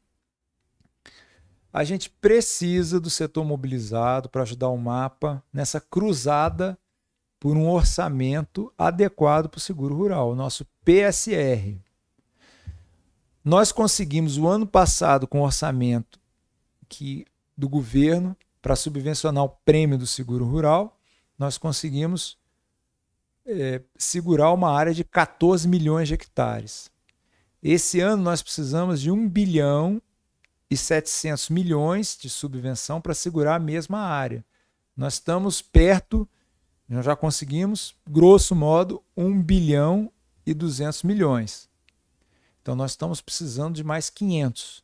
A gente precisa do setor mobilizado para ajudar o mapa nessa cruzada por um orçamento adequado para o seguro rural. O nosso PSR. Nós conseguimos o ano passado com o orçamento que do governo para subvencionar o prêmio do seguro rural, nós conseguimos é, segurar uma área de 14 milhões de hectares. Esse ano nós precisamos de 1 bilhão e 700 milhões de subvenção para segurar a mesma área. Nós estamos perto, nós já conseguimos, grosso modo, 1 bilhão e 200 milhões. Então nós estamos precisando de mais 500.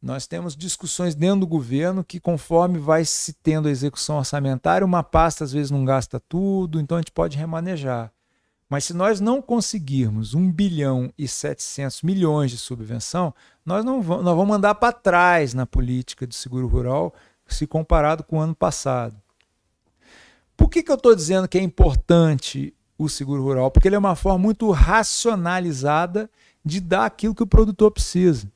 Nós temos discussões dentro do governo que conforme vai se tendo a execução orçamentária, uma pasta às vezes não gasta tudo, então a gente pode remanejar. Mas se nós não conseguirmos 1 bilhão e 700 milhões de subvenção, nós não vamos, nós vamos andar para trás na política de seguro rural se comparado com o ano passado. Por que, que eu estou dizendo que é importante o seguro rural, porque ele é uma forma muito racionalizada de dar aquilo que o produtor precisa.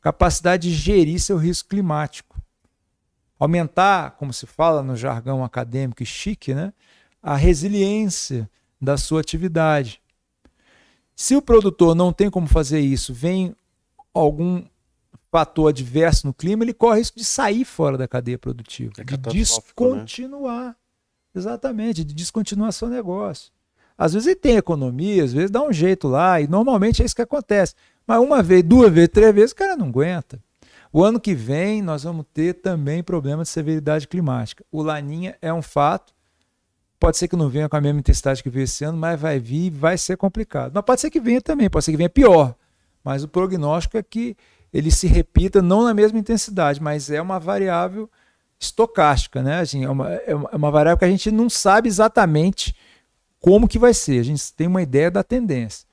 Capacidade de gerir seu risco climático. Aumentar, como se fala no jargão acadêmico e chique, né, a resiliência da sua atividade. Se o produtor não tem como fazer isso, vem algum fator adverso no clima, ele corre risco de sair fora da cadeia produtiva, é de né? descontinuar. Né? Exatamente, de descontinuar seu negócio. Às vezes ele tem economia, às vezes dá um jeito lá, e normalmente é isso que acontece. Mas uma vez, duas vezes, três vezes, o cara não aguenta. O ano que vem nós vamos ter também problema de severidade climática. O Laninha é um fato. Pode ser que não venha com a mesma intensidade que veio esse ano, mas vai vir e vai ser complicado. Mas pode ser que venha também, pode ser que venha pior. Mas o prognóstico é que ele se repita, não na mesma intensidade, mas é uma variável estocástica, né? Assim, é, uma, é uma é variável que a gente não sabe exatamente como que vai ser. A gente tem uma ideia da tendência.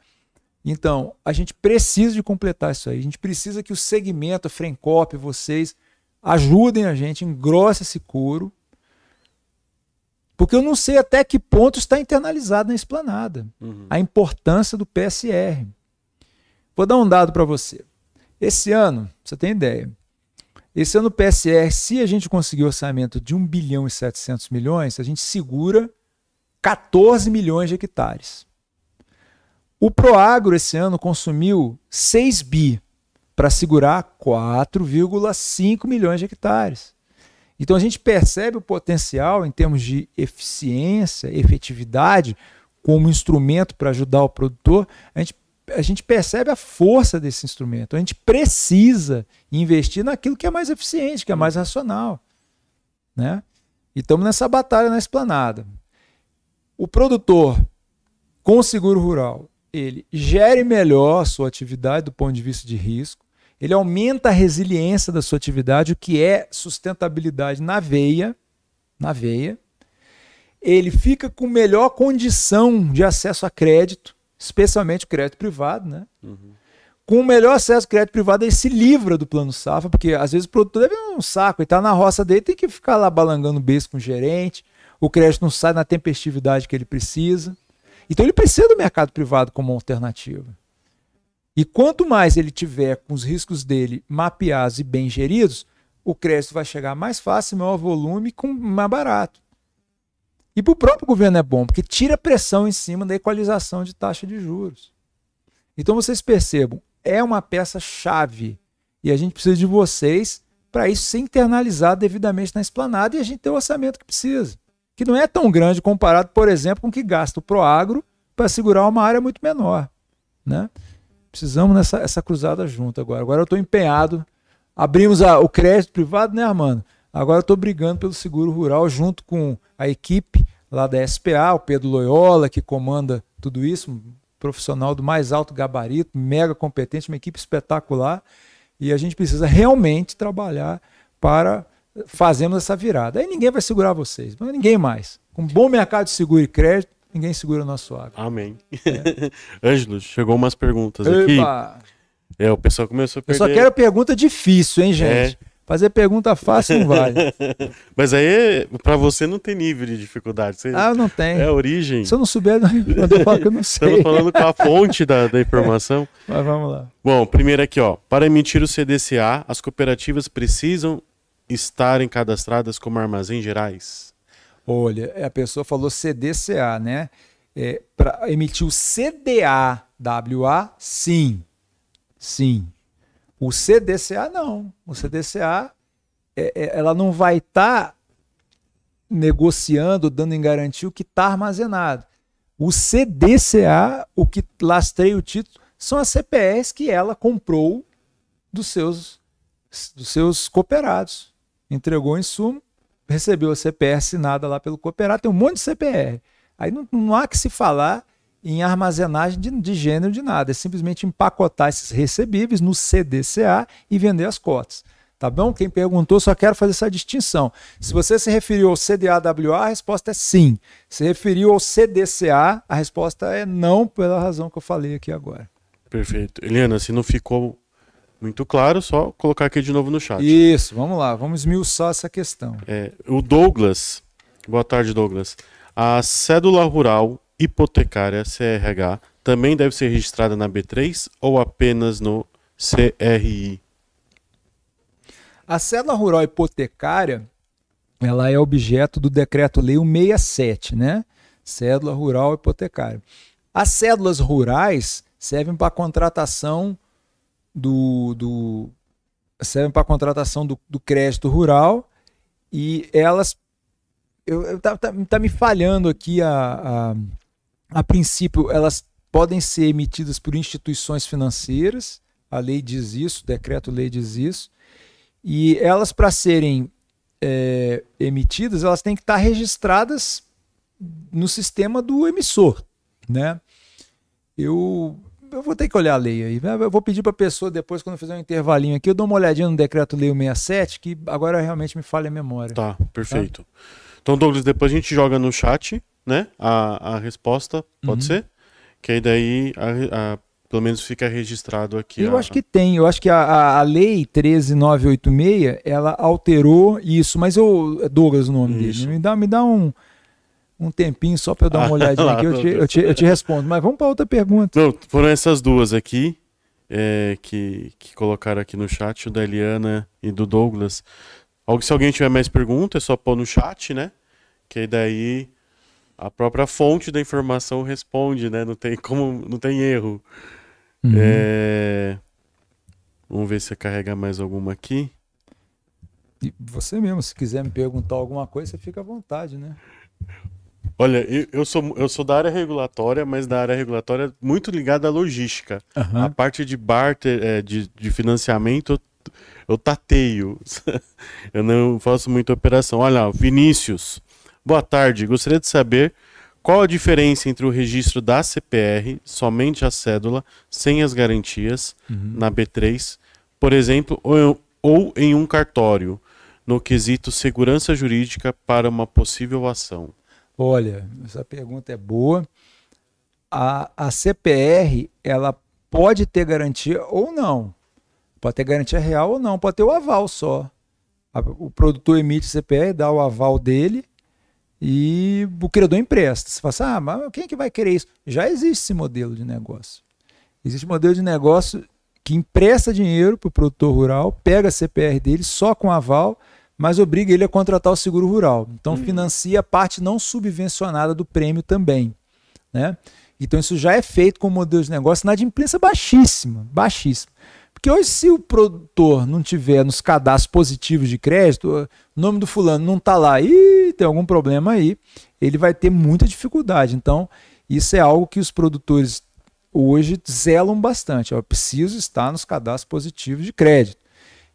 Então, a gente precisa de completar isso aí. A gente precisa que o segmento, a Frencop, vocês ajudem a gente, engrossem esse couro. Porque eu não sei até que ponto está internalizado na esplanada uhum. a importância do PSR. Vou dar um dado para você. Esse ano, você tem ideia, esse ano o PSR, se a gente conseguir orçamento de 1 bilhão e 700 milhões, a gente segura 14 milhões de hectares. O Proagro esse ano consumiu 6 bi para segurar 4,5 milhões de hectares. Então a gente percebe o potencial em termos de eficiência, efetividade como instrumento para ajudar o produtor. A gente, a gente percebe a força desse instrumento. A gente precisa investir naquilo que é mais eficiente, que é mais racional. Né? E estamos nessa batalha na esplanada. O produtor com seguro rural, ele gere melhor a sua atividade do ponto de vista de risco, ele aumenta a resiliência da sua atividade, o que é sustentabilidade na veia, na veia. Ele fica com melhor condição de acesso a crédito, especialmente o crédito privado, né? Uhum. Com o melhor acesso ao crédito privado, ele se livra do plano safra, porque às vezes o produtor deve um saco, e tá na roça dele, tem que ficar lá balangando beijo com o gerente, o crédito não sai na tempestividade que ele precisa. Então ele precisa do mercado privado como alternativa. E quanto mais ele tiver com os riscos dele mapeados e bem geridos, o crédito vai chegar mais fácil, maior volume, com mais barato. E para o próprio governo é bom, porque tira pressão em cima da equalização de taxa de juros. Então vocês percebam, é uma peça chave e a gente precisa de vocês para isso ser internalizado devidamente na esplanada e a gente ter o orçamento que precisa que não é tão grande comparado, por exemplo, com o que gasta o Proagro para segurar uma área muito menor. Né? Precisamos nessa essa cruzada junto agora. Agora eu estou empenhado. Abrimos a, o crédito privado, né, Armando? Agora eu estou brigando pelo seguro rural junto com a equipe lá da SPA, o Pedro Loyola, que comanda tudo isso, um profissional do mais alto gabarito, mega competente, uma equipe espetacular. E a gente precisa realmente trabalhar para fazemos essa virada. Aí ninguém vai segurar vocês, ninguém mais. Com um bom mercado de seguro e crédito, ninguém segura o nosso agro. Amém. Ângelo, é. chegou umas perguntas Eba. aqui. É, o pessoal começou a perguntar. Eu só quero pergunta difícil, hein, gente? É. Fazer pergunta fácil não vale. Mas aí, para você não tem nível de dificuldade. Você... Ah, não tem. É a origem. Se eu não souber, eu eu não sei. Estamos falando com a fonte da, da informação. Mas vamos lá. Bom, primeiro aqui, ó. Para emitir o CDCA, as cooperativas precisam estarem cadastradas como armazéns gerais? Olha, é, a pessoa falou CDCA, né? É, para emitir o CDAWA, sim. Sim. O CDCA, não. O CDCA, é, é, ela não vai estar tá negociando, dando em garantia o que está armazenado. O CDCA, o que lastreia o título, são as CPEs que ela comprou dos seus, dos seus cooperados entregou o insumo, recebeu o CPR assinada lá pelo cooperado, tem um monte de CPR. Aí não, não há que se falar em armazenagem de, de gênero de nada, é simplesmente empacotar esses recebíveis no CDCA e vender as cotas. Tá bom? Quem perguntou, só quero fazer essa distinção. Se você se referiu ao CDAWA, a resposta é sim. Se referiu ao CDCA, a resposta é não, pela razão que eu falei aqui agora. Perfeito. Eliana, se não ficou muito claro, só colocar aqui de novo no chat. Isso, vamos lá, vamos esmiuçar essa questão. É, o Douglas, boa tarde, Douglas. A cédula rural hipotecária CRH também deve ser registrada na B3 ou apenas no CRI? A cédula rural hipotecária ela é objeto do decreto-lei 167, né? Cédula rural hipotecária. As cédulas rurais servem para contratação do, do servem para contratação do, do, crédito rural e elas eu, eu tá, tá, tá, me falhando aqui a, a, a princípio elas podem ser emitidas por instituições financeiras a lei diz isso o decreto lei diz isso e elas para serem é, emitidas elas têm que estar tá registradas no sistema do emissor né eu eu vou ter que olhar a lei aí. Né? Eu vou pedir para a pessoa depois, quando eu fizer um intervalinho aqui, eu dou uma olhadinha no decreto-lei 67 que agora realmente me falha a memória. Tá, perfeito. Tá? Então, Douglas, depois a gente joga no chat, né? A, a resposta, pode uhum. ser? Que aí daí a, a, pelo menos fica registrado aqui. Eu acho que tem, eu acho que a, a lei 13986, ela alterou isso, mas eu. Douglas o nome isso. dele. Me dá, me dá um um tempinho só para eu dar uma olhadinha aqui, eu te, eu, te, eu te respondo. Mas vamos para outra pergunta. Não, foram essas duas aqui é, que, que colocaram aqui no chat, o da Eliana e do Douglas. se alguém tiver mais pergunta, é só pôr no chat, né? Que aí daí a própria fonte da informação responde, né? Não tem como, não tem erro. Uhum. É... Vamos ver se carrega mais alguma aqui. E você mesmo, se quiser me perguntar alguma coisa, fica à vontade, né? Olha, eu, eu, sou, eu sou da área regulatória, mas da área regulatória muito ligada à logística. Uhum. A parte de barter, é, de, de financiamento, eu, tateio. eu não faço muita operação. Olha, Vinícius, boa tarde. Gostaria de saber qual a diferença entre o registro da CPR, somente a cédula, sem as garantias, uhum. na B3, por exemplo, ou, ou em um cartório, no quesito segurança jurídica para uma possível ação? Olha, essa pergunta é boa. A, a CPR, ela pode ter garantia ou não. Pode ter garantia real ou não, pode ter o aval só. A, o produtor emite CPR, dá o aval dele e o credor empresta. Você fala assim, ah, mas quem é que vai querer isso? Já existe esse modelo de negócio. Existe modelo de negócio que empresta dinheiro para o produtor rural, pega a CPR dele só com aval mas obriga ele a contratar o seguro rural. Então, hum. financia a parte não subvencionada do prêmio também. Né? Então, isso já é feito com o modelo de negócio na imprensa baixíssima, baixíssima. Porque hoje, se o produtor não tiver nos cadastros positivos de crédito, o nome do fulano não está lá e tem algum problema aí, ele vai ter muita dificuldade. Então, isso é algo que os produtores hoje zelam bastante. Eu preciso estar nos cadastros positivos de crédito.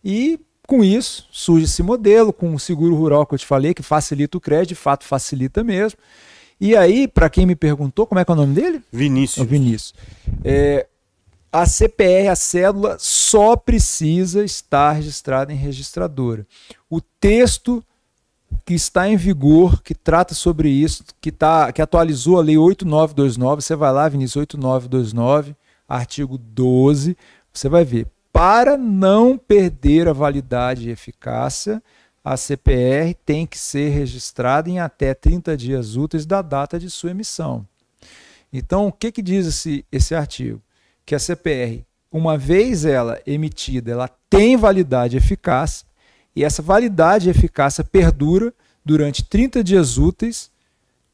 E com isso, surge esse modelo com o seguro rural que eu te falei, que facilita o crédito, de fato facilita mesmo. E aí, para quem me perguntou, como é que é o nome dele? Vinícius. É Vinícius. É, a CPR, a cédula, só precisa estar registrada em registradora. O texto que está em vigor, que trata sobre isso, que, tá, que atualizou a Lei 8929, você vai lá, Vinícius, 8929, artigo 12, você vai ver para não perder a validade e eficácia, a CPR tem que ser registrada em até 30 dias úteis da data de sua emissão. Então, o que, que diz esse, esse artigo? Que a CPR, uma vez ela emitida, ela tem validade e eficácia, e essa validade e eficácia perdura durante 30 dias úteis,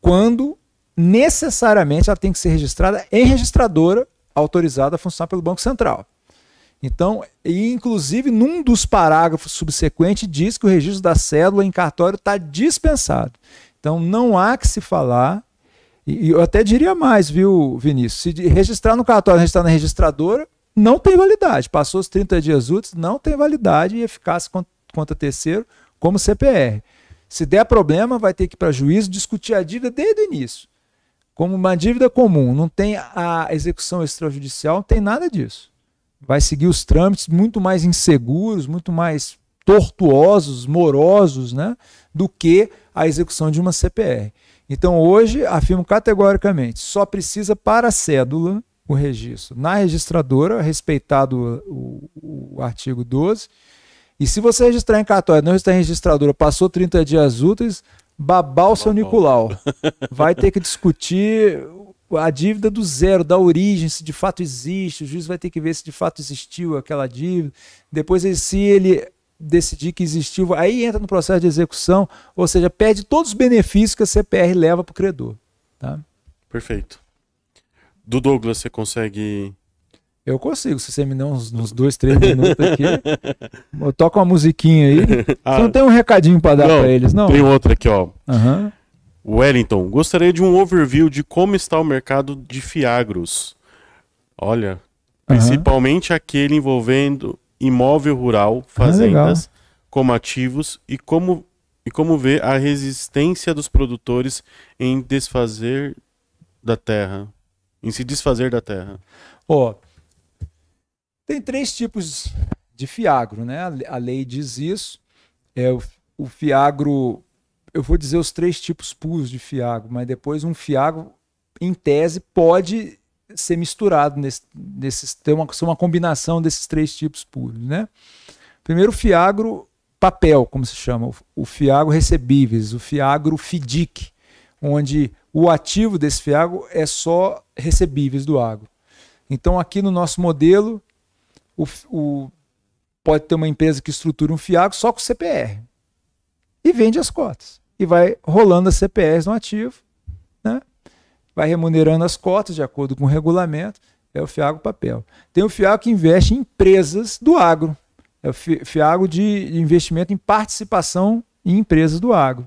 quando necessariamente ela tem que ser registrada em registradora autorizada a funcionar pelo Banco Central. Então, e inclusive num dos parágrafos subsequentes diz que o registro da célula em cartório está dispensado. Então, não há que se falar, e eu até diria mais, viu, Vinícius? Se registrar no cartório, registrar na registradora, não tem validade. Passou os 30 dias úteis, não tem validade e eficácia contra terceiro, como CPR. Se der problema, vai ter que ir para juízo discutir a dívida desde o início. Como uma dívida comum, não tem a execução extrajudicial, não tem nada disso vai seguir os trâmites muito mais inseguros, muito mais tortuosos, morosos, né, do que a execução de uma CPR. Então, hoje, afirmo categoricamente, só precisa para a cédula o registro na registradora, respeitado o, o, o artigo 12. E se você registrar em cartório, não está em registradora, passou 30 dias úteis, babar o seu Nicolau. Vai ter que discutir a dívida do zero, da origem, se de fato existe, o juiz vai ter que ver se de fato existiu aquela dívida. Depois, se ele decidir que existiu, aí entra no processo de execução, ou seja, perde todos os benefícios que a CPR leva para o credor. Tá? Perfeito. Do Douglas, você consegue. Eu consigo, se você me der uns, uns dois, três minutos aqui. toca uma musiquinha aí. Ah, você não tem um recadinho para dar para eles, não? Tem outro aqui, ó. Uhum. Wellington, gostaria de um overview de como está o mercado de fiagros. Olha, uhum. principalmente aquele envolvendo imóvel rural, ah, fazendas, ah, como ativos e como e como vê a resistência dos produtores em desfazer da terra, em se desfazer da terra. Ó, oh, tem três tipos de fiagro, né? A lei diz isso. É o, o fiagro eu vou dizer os três tipos puros de fiago, mas depois um fiago, em tese, pode ser misturado nesse, nesses, ter uma, ser uma combinação desses três tipos puros, né? Primeiro, o fiagro papel, como se chama, o, o recebíveis, o fiagro FDIC, onde o ativo desse fiago é só recebíveis do agro. Então, aqui no nosso modelo, o, o pode ter uma empresa que estrutura um fiago só com CPR e vende as cotas. E vai rolando as CPRs no ativo, né? vai remunerando as cotas de acordo com o regulamento, é o Fiago Papel. Tem o Fiago que investe em empresas do agro, é o Fiago de investimento em participação em empresas do agro.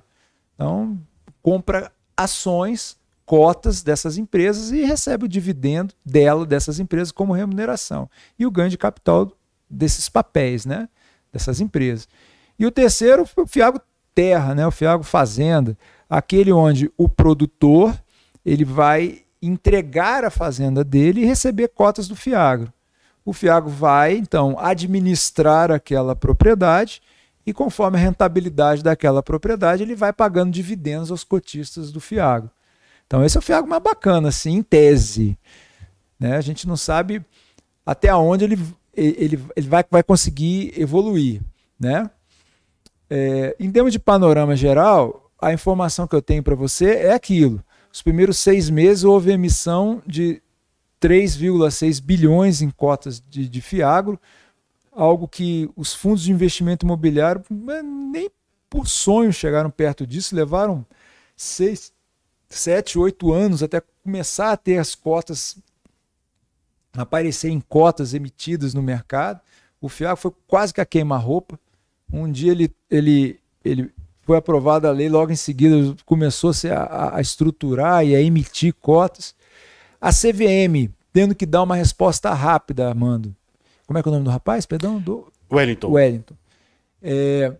Então, compra ações, cotas dessas empresas e recebe o dividendo dela, dessas empresas, como remuneração. E o ganho de capital desses papéis, né? dessas empresas. E o terceiro, o Fiago terra, né, o fiago fazenda, aquele onde o produtor ele vai entregar a fazenda dele e receber cotas do fiagro. O fiago vai então administrar aquela propriedade e conforme a rentabilidade daquela propriedade, ele vai pagando dividendos aos cotistas do fiago. Então esse é o fiago mais bacana assim, em tese. Né? A gente não sabe até onde ele, ele, ele vai, vai conseguir evoluir, né? É, em termos de panorama geral, a informação que eu tenho para você é aquilo. Os primeiros seis meses houve emissão de 3,6 bilhões em cotas de, de Fiagro, algo que os fundos de investimento imobiliário né, nem por sonho chegaram perto disso, levaram seis, sete, oito anos até começar a ter as cotas, aparecer em cotas emitidas no mercado. O Fiagro foi quase que a queima-roupa. Um dia ele, ele, ele foi aprovada a lei, logo em seguida começou-se a, a estruturar e a emitir cotas. A CVM tendo que dar uma resposta rápida, Armando. Como é que é o nome do rapaz? Perdão? Do... Wellington. Wellington. É,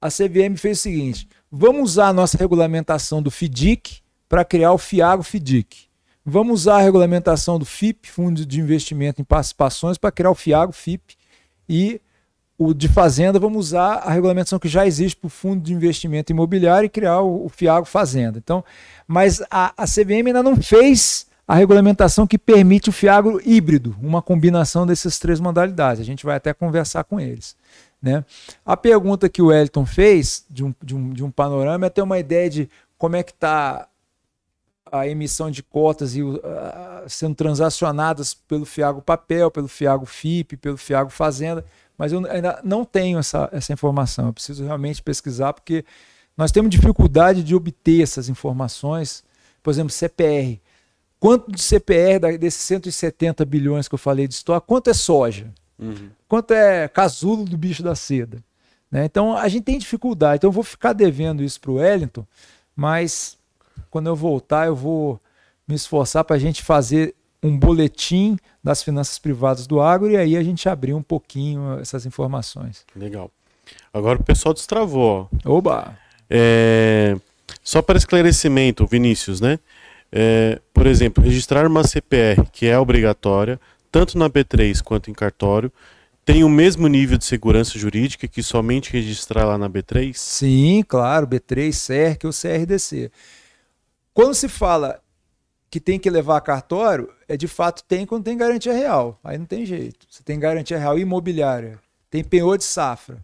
a CVM fez o seguinte: vamos usar a nossa regulamentação do FIDIC para criar o FIAGO FIDIC. Vamos usar a regulamentação do FIP, Fundo de Investimento em Participações, para criar o FIAGO FIP. E o de fazenda, vamos usar a regulamentação que já existe para o fundo de investimento imobiliário e criar o, o Fiago Fazenda. Então, mas a, a CVM ainda não fez a regulamentação que permite o Fiago híbrido, uma combinação dessas três modalidades. A gente vai até conversar com eles. Né? A pergunta que o Wellington fez de um, de um, de um panorama é ter uma ideia de como é que está a emissão de cotas e, uh, sendo transacionadas pelo Fiago Papel, pelo Fiago FIP, pelo Fiago Fazenda mas eu ainda não tenho essa, essa informação. Eu preciso realmente pesquisar, porque nós temos dificuldade de obter essas informações, por exemplo, CPR. Quanto de CPR desses 170 bilhões que eu falei de estoque, quanto é soja? Uhum. Quanto é casulo do bicho da seda? Né? Então a gente tem dificuldade. Então eu vou ficar devendo isso para o Wellington, mas quando eu voltar, eu vou me esforçar para a gente fazer um boletim das finanças privadas do agro e aí a gente abriu um pouquinho essas informações. Legal. Agora o pessoal destravou. Oba! É, só para esclarecimento, Vinícius, né? É, por exemplo, registrar uma CPR, que é obrigatória, tanto na B3 quanto em cartório, tem o mesmo nível de segurança jurídica que somente registrar lá na B3? Sim, claro, B3, CERC ou CRDC. Quando se fala que tem que levar a cartório, é, de fato tem quando tem garantia real. Aí não tem jeito. Você tem garantia real imobiliária, tem penhor de safra,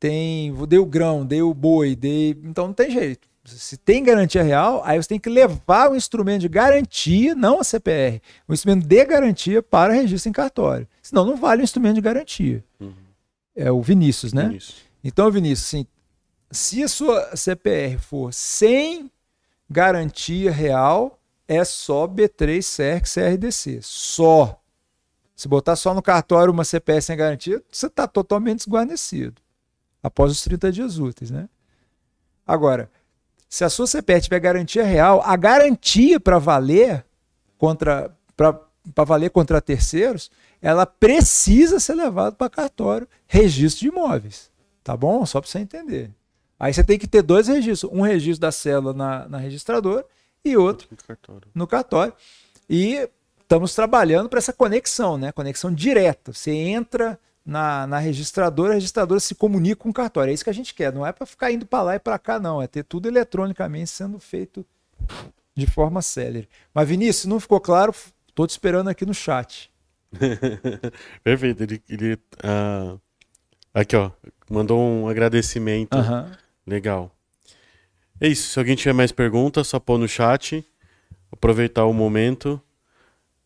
tem dei o grão, dei o boi, dei, então não tem jeito. Se tem garantia real, aí você tem que levar o instrumento de garantia, não a CPR, o instrumento de garantia para registro em cartório. Senão não vale o instrumento de garantia. Uhum. É o Vinícius, né? Vinícius. Então, Vinícius, assim, se a sua CPR for sem garantia real, é só B3 CERC CRDC. Só. Se botar só no cartório uma CPS sem garantia, você está totalmente desguarnecido. Após os 30 dias úteis, né? Agora, se a sua CPF tiver garantia real, a garantia para valer contra para valer contra terceiros, ela precisa ser levada para cartório, registro de imóveis. Tá bom? Só para você entender. Aí você tem que ter dois registros: um registro da célula na, na registradora e outro cartório. no cartório. E estamos trabalhando para essa conexão, né? Conexão direta. Você entra na, na registradora, a registradora se comunica com o cartório. É isso que a gente quer. Não é para ficar indo para lá e para cá, não. É ter tudo eletronicamente sendo feito de forma célere. Mas, Vinícius, não ficou claro? Estou te esperando aqui no chat. Perfeito. Ele, ele uh... aqui, ó, mandou um agradecimento. Uhum. Legal. É isso. Se alguém tiver mais perguntas, só pôr no chat. Aproveitar o momento.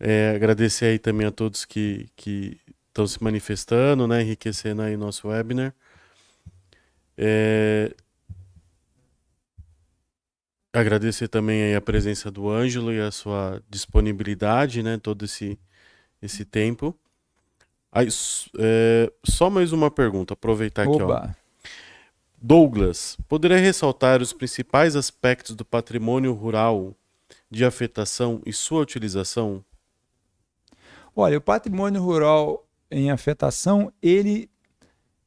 É, agradecer aí também a todos que estão se manifestando, né? Enriquecendo aí nosso webinar. É... Agradecer também aí a presença do Ângelo e a sua disponibilidade, né? Todo esse, esse tempo. Aí, é, só mais uma pergunta, aproveitar Oba. aqui, ó. Douglas, poderia ressaltar os principais aspectos do patrimônio rural de afetação e sua utilização? Olha, o patrimônio rural em afetação, ele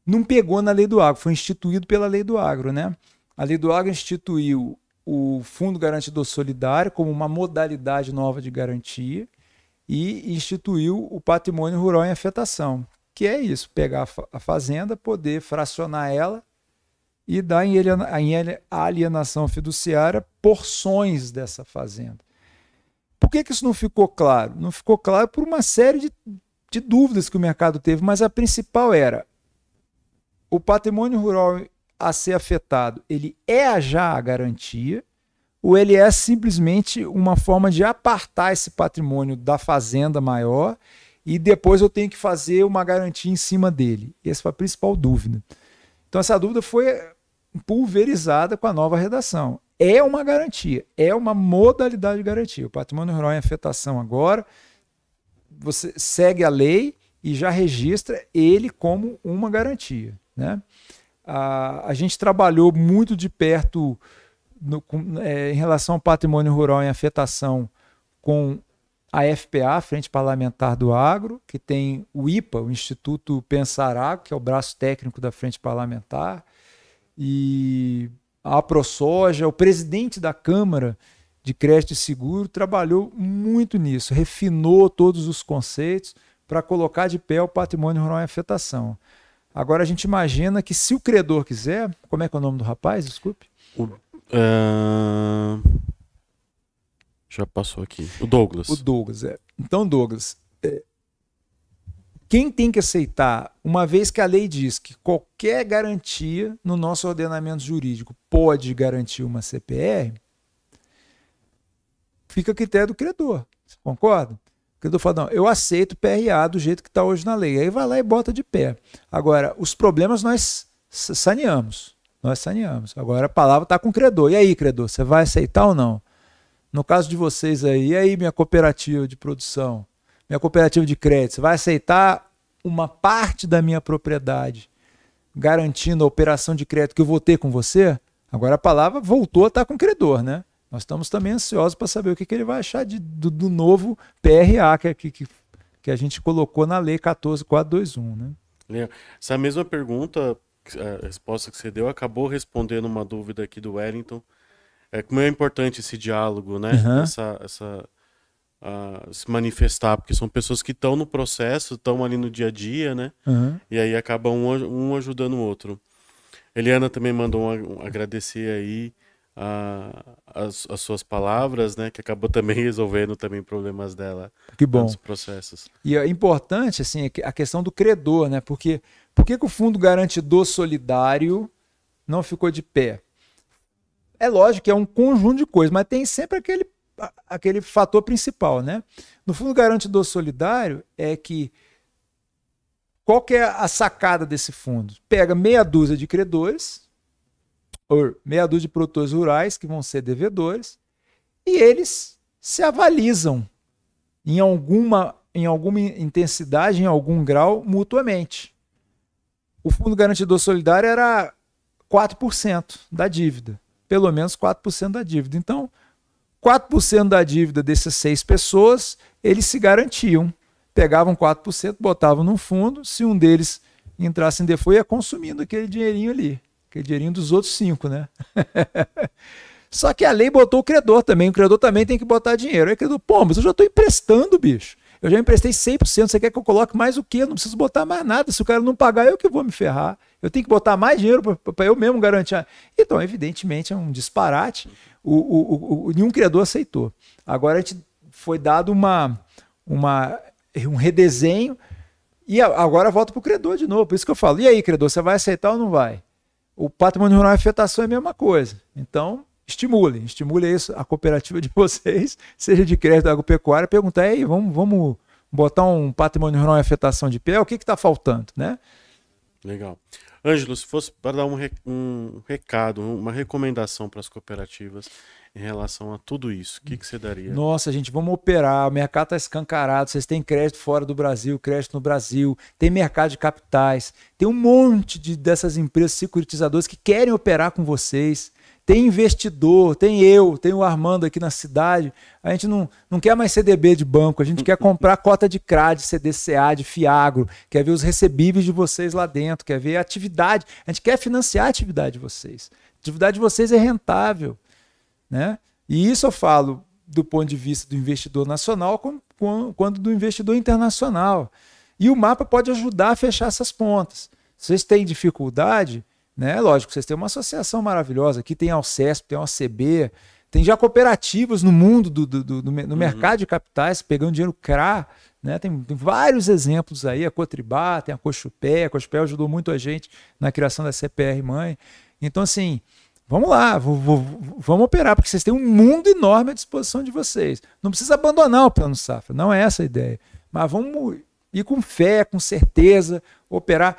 não pegou na lei do agro, foi instituído pela lei do agro, né? A lei do agro instituiu o Fundo Garantidor Solidário como uma modalidade nova de garantia e instituiu o patrimônio rural em afetação, que é isso, pegar a fazenda, poder fracionar ela e dá em alienação fiduciária porções dessa fazenda. Por que, que isso não ficou claro? Não ficou claro por uma série de, de dúvidas que o mercado teve, mas a principal era o patrimônio rural a ser afetado, ele é já a garantia ou ele é simplesmente uma forma de apartar esse patrimônio da fazenda maior e depois eu tenho que fazer uma garantia em cima dele? Essa foi a principal dúvida. Então, essa dúvida foi pulverizada com a nova redação. É uma garantia, é uma modalidade de garantia. O patrimônio rural em afetação agora, você segue a lei e já registra ele como uma garantia. Né? A, a gente trabalhou muito de perto no, com, é, em relação ao patrimônio rural em afetação com a FPA, Frente Parlamentar do Agro, que tem o IPA, o Instituto Pensar Agro, que é o braço técnico da Frente Parlamentar, e a ProSoja, o presidente da Câmara de Crédito e Seguro, trabalhou muito nisso, refinou todos os conceitos para colocar de pé o patrimônio rural em afetação. Agora a gente imagina que se o credor quiser, como é que é o nome do rapaz? Desculpe. O, é... Já passou aqui. O Douglas. O Douglas, é. Então, Douglas, é, quem tem que aceitar, uma vez que a lei diz que qualquer garantia no nosso ordenamento jurídico pode garantir uma CPR, fica a critério do credor. Você concorda? O credor fala, não, eu aceito PRA do jeito que está hoje na lei. Aí vai lá e bota de pé. Agora, os problemas nós saneamos. Nós saneamos. Agora a palavra está com o credor. E aí, credor, você vai aceitar ou não? No caso de vocês aí, e aí, minha cooperativa de produção? minha cooperativa de crédito vai aceitar uma parte da minha propriedade garantindo a operação de crédito que eu vou ter com você, agora a palavra voltou a estar com o credor, né? Nós estamos também ansiosos para saber o que, que ele vai achar de, do, do, novo PRA que, que, que a gente colocou na lei 14421, né? essa mesma pergunta, a resposta que você deu, acabou respondendo uma dúvida aqui do Wellington. É como é importante esse diálogo, né? Uhum. Essa, essa a se manifestar, porque são pessoas que estão no processo, estão ali no dia a dia, né? Uhum. E aí acaba um, um, ajudando o outro. Eliana também mandou um, um agradecer aí a, as, as, suas palavras, né? Que acabou também resolvendo também problemas dela. Que bom. processos. E é importante, assim, a questão do credor, né? Porque por que o Fundo Garantidor Solidário não ficou de pé? É lógico que é um conjunto de coisas, mas tem sempre aquele aquele fator principal, né? No fundo garantidor solidário é que qual que é a sacada desse fundo? Pega meia dúzia de credores, ou meia dúzia de produtores rurais que vão ser devedores, e eles se avalizam em alguma, em alguma intensidade, em algum grau, mutuamente. O Fundo Garantidor Solidário era 4% da dívida, pelo menos 4% da dívida. Então, 4% da dívida dessas seis pessoas, eles se garantiam. Pegavam 4%, botavam num fundo, se um deles entrasse em default, ia consumindo aquele dinheirinho ali. Aquele dinheirinho dos outros cinco, né? Só que a lei botou o credor também. O credor também tem que botar dinheiro. Aí o credor, pô, mas eu já estou emprestando, bicho. Eu já emprestei 100%, você quer que eu coloque mais o quê? Eu não preciso botar mais nada. Se o cara não pagar, eu que vou me ferrar. Eu tenho que botar mais dinheiro para eu mesmo garantir. Então, evidentemente, é um disparate o, o, o, nenhum criador aceitou. Agora a gente foi dado uma, uma, um redesenho e agora volta para o credor de novo. Por isso que eu falo, e aí, credor, você vai aceitar ou não vai? O patrimônio rural e afetação é a mesma coisa. Então, estimule, estimule isso, a cooperativa de vocês, seja de crédito agropecuária, perguntar, aí, vamos, vamos botar um patrimônio rural e afetação de pé, o que está faltando, né? Legal. Ângelo, se fosse para dar um, um recado, uma recomendação para as cooperativas em relação a tudo isso, o que, que você daria? Nossa, gente, vamos operar. O mercado está escancarado. Vocês têm crédito fora do Brasil, crédito no Brasil, tem mercado de capitais, tem um monte de, dessas empresas securitizadoras que querem operar com vocês. Tem investidor, tem eu, tem o Armando aqui na cidade. A gente não, não quer mais CDB de banco, a gente quer comprar cota de CRA, de CDCA, de Fiagro, quer ver os recebíveis de vocês lá dentro, quer ver a atividade. A gente quer financiar a atividade de vocês. A atividade de vocês é rentável. Né? E isso eu falo do ponto de vista do investidor nacional, quando do investidor internacional. E o mapa pode ajudar a fechar essas pontas. Se vocês têm dificuldade, né? Lógico, vocês têm uma associação maravilhosa. Aqui tem a Alcesp, tem a OCB, tem já cooperativas no mundo, do, do, do, do no uhum. mercado de capitais, pegando dinheiro CRA. Né? Tem, tem, vários exemplos aí. A Cotribá, tem a Cochupé. A Cochupé ajudou muito a gente na criação da CPR Mãe. Então, assim, vamos lá, vou, vou, vamos operar, porque vocês têm um mundo enorme à disposição de vocês. Não precisa abandonar o plano safra, não é essa a ideia. Mas vamos ir com fé, com certeza, operar.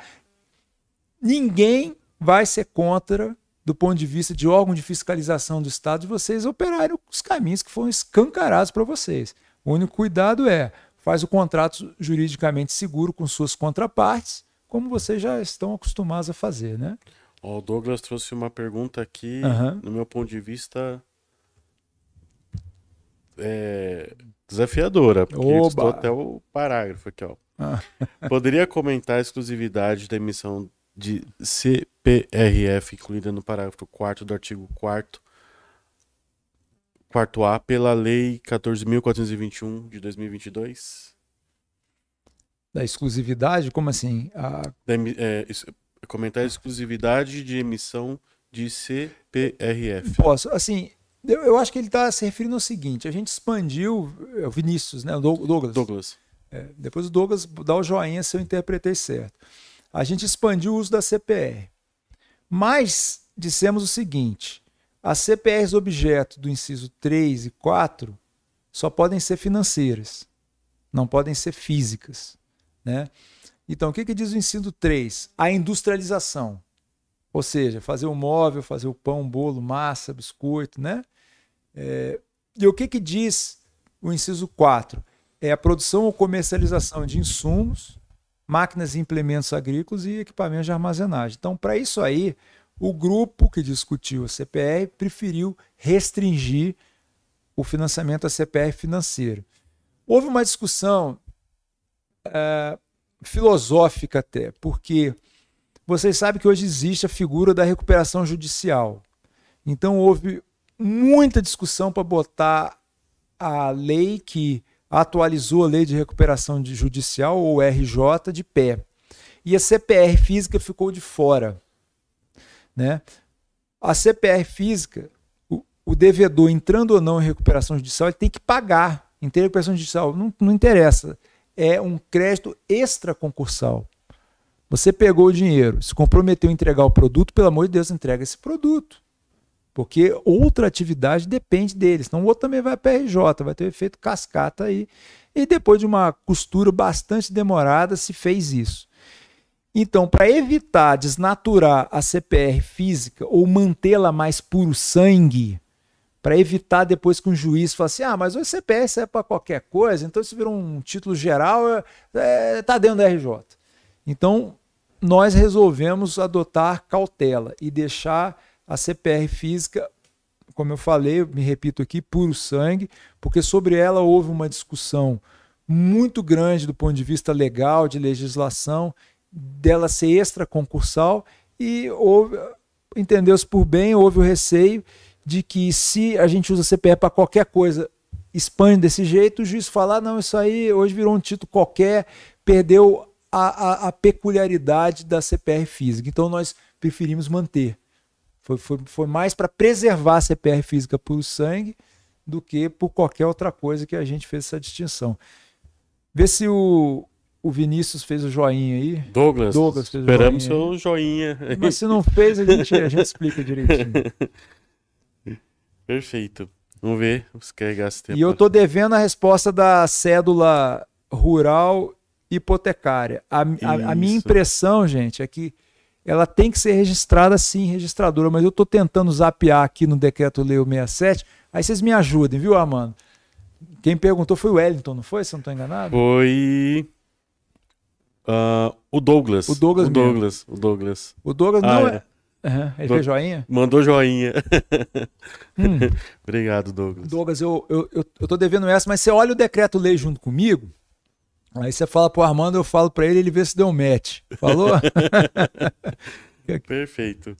Ninguém vai ser contra, do ponto de vista de órgão de fiscalização do Estado, de vocês operarem os caminhos que foram escancarados para vocês. O único cuidado é faz o contrato juridicamente seguro com suas contrapartes, como vocês já estão acostumados a fazer, né? O Douglas trouxe uma pergunta aqui, uhum. no meu ponto de vista, é, desafiadora, porque Oba. estou até o parágrafo aqui. Ó. Ah. Poderia comentar a exclusividade da emissão de CPRF incluída no parágrafo 4 do artigo 4 quarto A pela lei 14421 de 2022 da exclusividade, como assim? A... Da, é, comentar a exclusividade de emissão de CPRF. Posso, assim, eu, eu acho que ele está se referindo ao seguinte: a gente expandiu, é, o Vinícius, né? O Douglas. Douglas. É, depois o Douglas dá o joinha se eu interpretei certo a gente expandiu o uso da CPR. Mas dissemos o seguinte: as CPRs objeto do inciso 3 e 4 só podem ser financeiras, não podem ser físicas. Né? Então, o que, que diz o inciso 3? A industrialização. Ou seja, fazer o móvel, fazer o pão, bolo, massa, biscoito, né? É, e o que, que diz o inciso 4? É a produção ou comercialização de insumos máquinas e implementos agrícolas e equipamentos de armazenagem. Então, para isso aí, o grupo que discutiu a CPR preferiu restringir o financiamento à CPR financeiro. Houve uma discussão é, filosófica até, porque vocês sabem que hoje existe a figura da recuperação judicial. Então houve muita discussão para botar a lei que atualizou a Lei de Recuperação Judicial, ou RJ, de pé. E a CPR física ficou de fora. Né? A CPR física, o, o devedor entrando ou não em recuperação judicial, ele tem que pagar. em recuperação judicial não, não interessa. É um crédito extraconcursal. Você pegou o dinheiro, se comprometeu a entregar o produto, pelo amor de Deus, entrega esse produto porque outra atividade depende deles. Então, o outro também vai para RJ, vai ter um efeito cascata aí. E depois de uma costura bastante demorada, se fez isso. Então, para evitar desnaturar a CPR física ou mantê-la mais puro sangue, para evitar depois que um juiz fale assim: ah, mas o CPR serve para qualquer coisa, então isso virou um título geral, está é, é tá dentro da RJ. Então, nós resolvemos adotar cautela e deixar a CPR física, como eu falei, me repito aqui, puro sangue, porque sobre ela houve uma discussão muito grande do ponto de vista legal, de legislação, dela ser extraconcursal e entendeu-se por bem, houve o receio de que se a gente usa CPR para qualquer coisa, expande desse jeito, o juiz falar, ah, não, isso aí hoje virou um título qualquer, perdeu a, a, a peculiaridade da CPR física. Então nós preferimos manter. Foi, foi, foi mais para preservar a CPR física por sangue do que por qualquer outra coisa que a gente fez essa distinção. Vê se o, o Vinícius fez o joinha aí. Douglas. Douglas fez esperamos o joinha. seu joinha. Mas se não fez, a gente, a gente explica direitinho. Perfeito. Vamos ver carregar esse gastar. E eu tô devendo a resposta da cédula rural hipotecária. A, a, a minha impressão, gente, é que ela tem que ser registrada sim, registradora, mas eu estou tentando zapear aqui no decreto-lei 67, aí vocês me ajudem, viu, Amanda? Quem perguntou foi o Wellington, não foi? Se eu não estou enganado? Foi. Uh, o Douglas. O Douglas. O Douglas. O Douglas. O Douglas ah, não ah, é. é... Uhum. Ele Do... fez joinha? Mandou joinha. hum. Obrigado, Douglas. Douglas, eu, eu, eu, eu tô devendo essa, mas você olha o decreto-lei junto comigo Aí você fala pro Armando, eu falo para ele, ele vê se deu um match. Falou? Perfeito.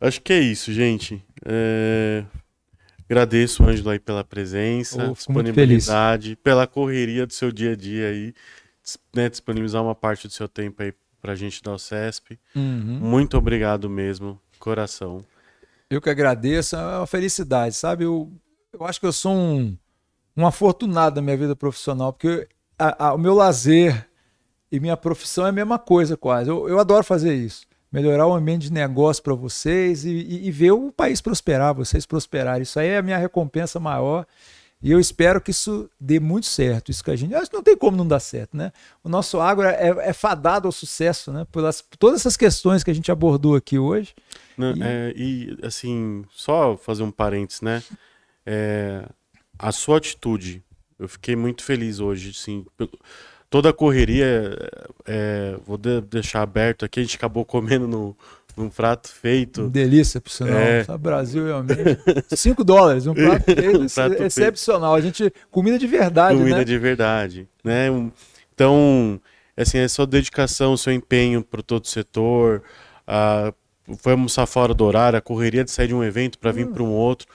Acho que é isso, gente. É... Agradeço, Ângelo, aí pela presença, oh, disponibilidade, pela correria do seu dia a dia aí, né, disponibilizar uma parte do seu tempo aí pra gente da OCESP. Uhum. Muito obrigado mesmo, coração. Eu que agradeço, é uma felicidade, sabe? Eu, eu acho que eu sou um um afortunado na minha vida profissional, porque a, a, o meu lazer e minha profissão é a mesma coisa quase. Eu, eu adoro fazer isso. Melhorar o ambiente de negócio para vocês e, e, e, ver o país prosperar, vocês prosperarem. Isso aí é a minha recompensa maior. E eu espero que isso dê muito certo. Isso que a gente. Acho que não tem como não dar certo, né? O nosso agro é, é fadado ao sucesso, né? Pelas todas essas questões que a gente abordou aqui hoje. Não, e... É, e assim, só fazer um parênteses, né? É, a sua atitude. Eu fiquei muito feliz hoje, sim Toda a correria, é, é, vou de, deixar aberto aqui, a gente acabou comendo no, num prato feito. Delícia, por sinal. É... Brasil realmente. Cinco dólares, um prato feito um prato excepcional. A gente, comida de verdade, Comida né? de verdade, né? Então, assim, é sua dedicação, seu empenho para todo o setor, a ah, foi almoçar fora do horário, a correria de sair de um evento para vir hum. para um outro.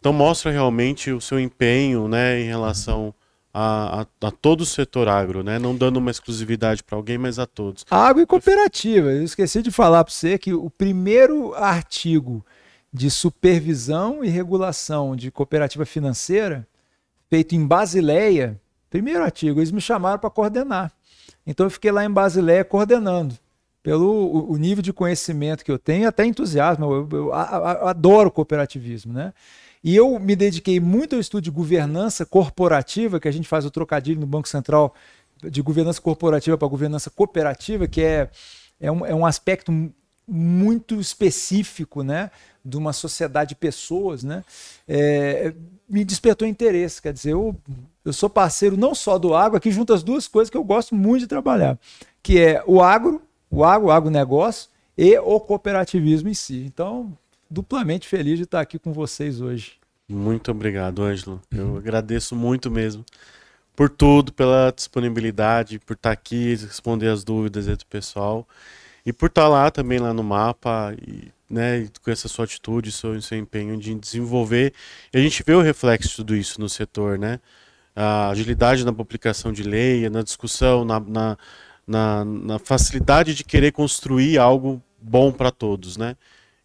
Então mostra realmente o seu empenho né, em relação a, a, a todo o setor agro, né? não dando uma exclusividade para alguém, mas a todos. Água e é cooperativa. Eu esqueci de falar para você que o primeiro artigo de supervisão e regulação de cooperativa financeira, feito em Basileia, primeiro artigo, eles me chamaram para coordenar. Então eu fiquei lá em Basileia coordenando pelo o, nível de conhecimento que eu tenho, até entusiasmo. Eu, eu, eu, adoro cooperativismo, né? E eu me dediquei muito ao estudo de governança corporativa, que a gente faz o trocadilho no Banco Central de governança corporativa para governança cooperativa, que é, é, um, é um aspecto muito específico né, de uma sociedade de pessoas, né, é, me despertou interesse. Quer dizer, eu, eu sou parceiro não só do agro, aqui junto as duas coisas que eu gosto muito de trabalhar, que é o agro, o agro, o agronegócio e o cooperativismo em si. Então, duplamente feliz de estar aqui com vocês hoje. Muito obrigado, Ângelo. Eu agradeço muito mesmo por tudo, pela disponibilidade, por estar aqui, responder as dúvidas do pessoal e por estar lá também lá no mapa e né, com essa sua atitude, seu, seu empenho de desenvolver. E a gente vê o reflexo de tudo isso no setor, né? A agilidade na publicação de lei, na discussão, na, na, na, na facilidade de querer construir algo bom para todos, né?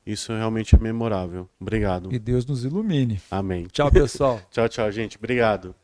Isso realmente é memorável. Obrigado. Que Deus nos ilumine. Amém. Tchau, pessoal. tchau, tchau, gente. Obrigado.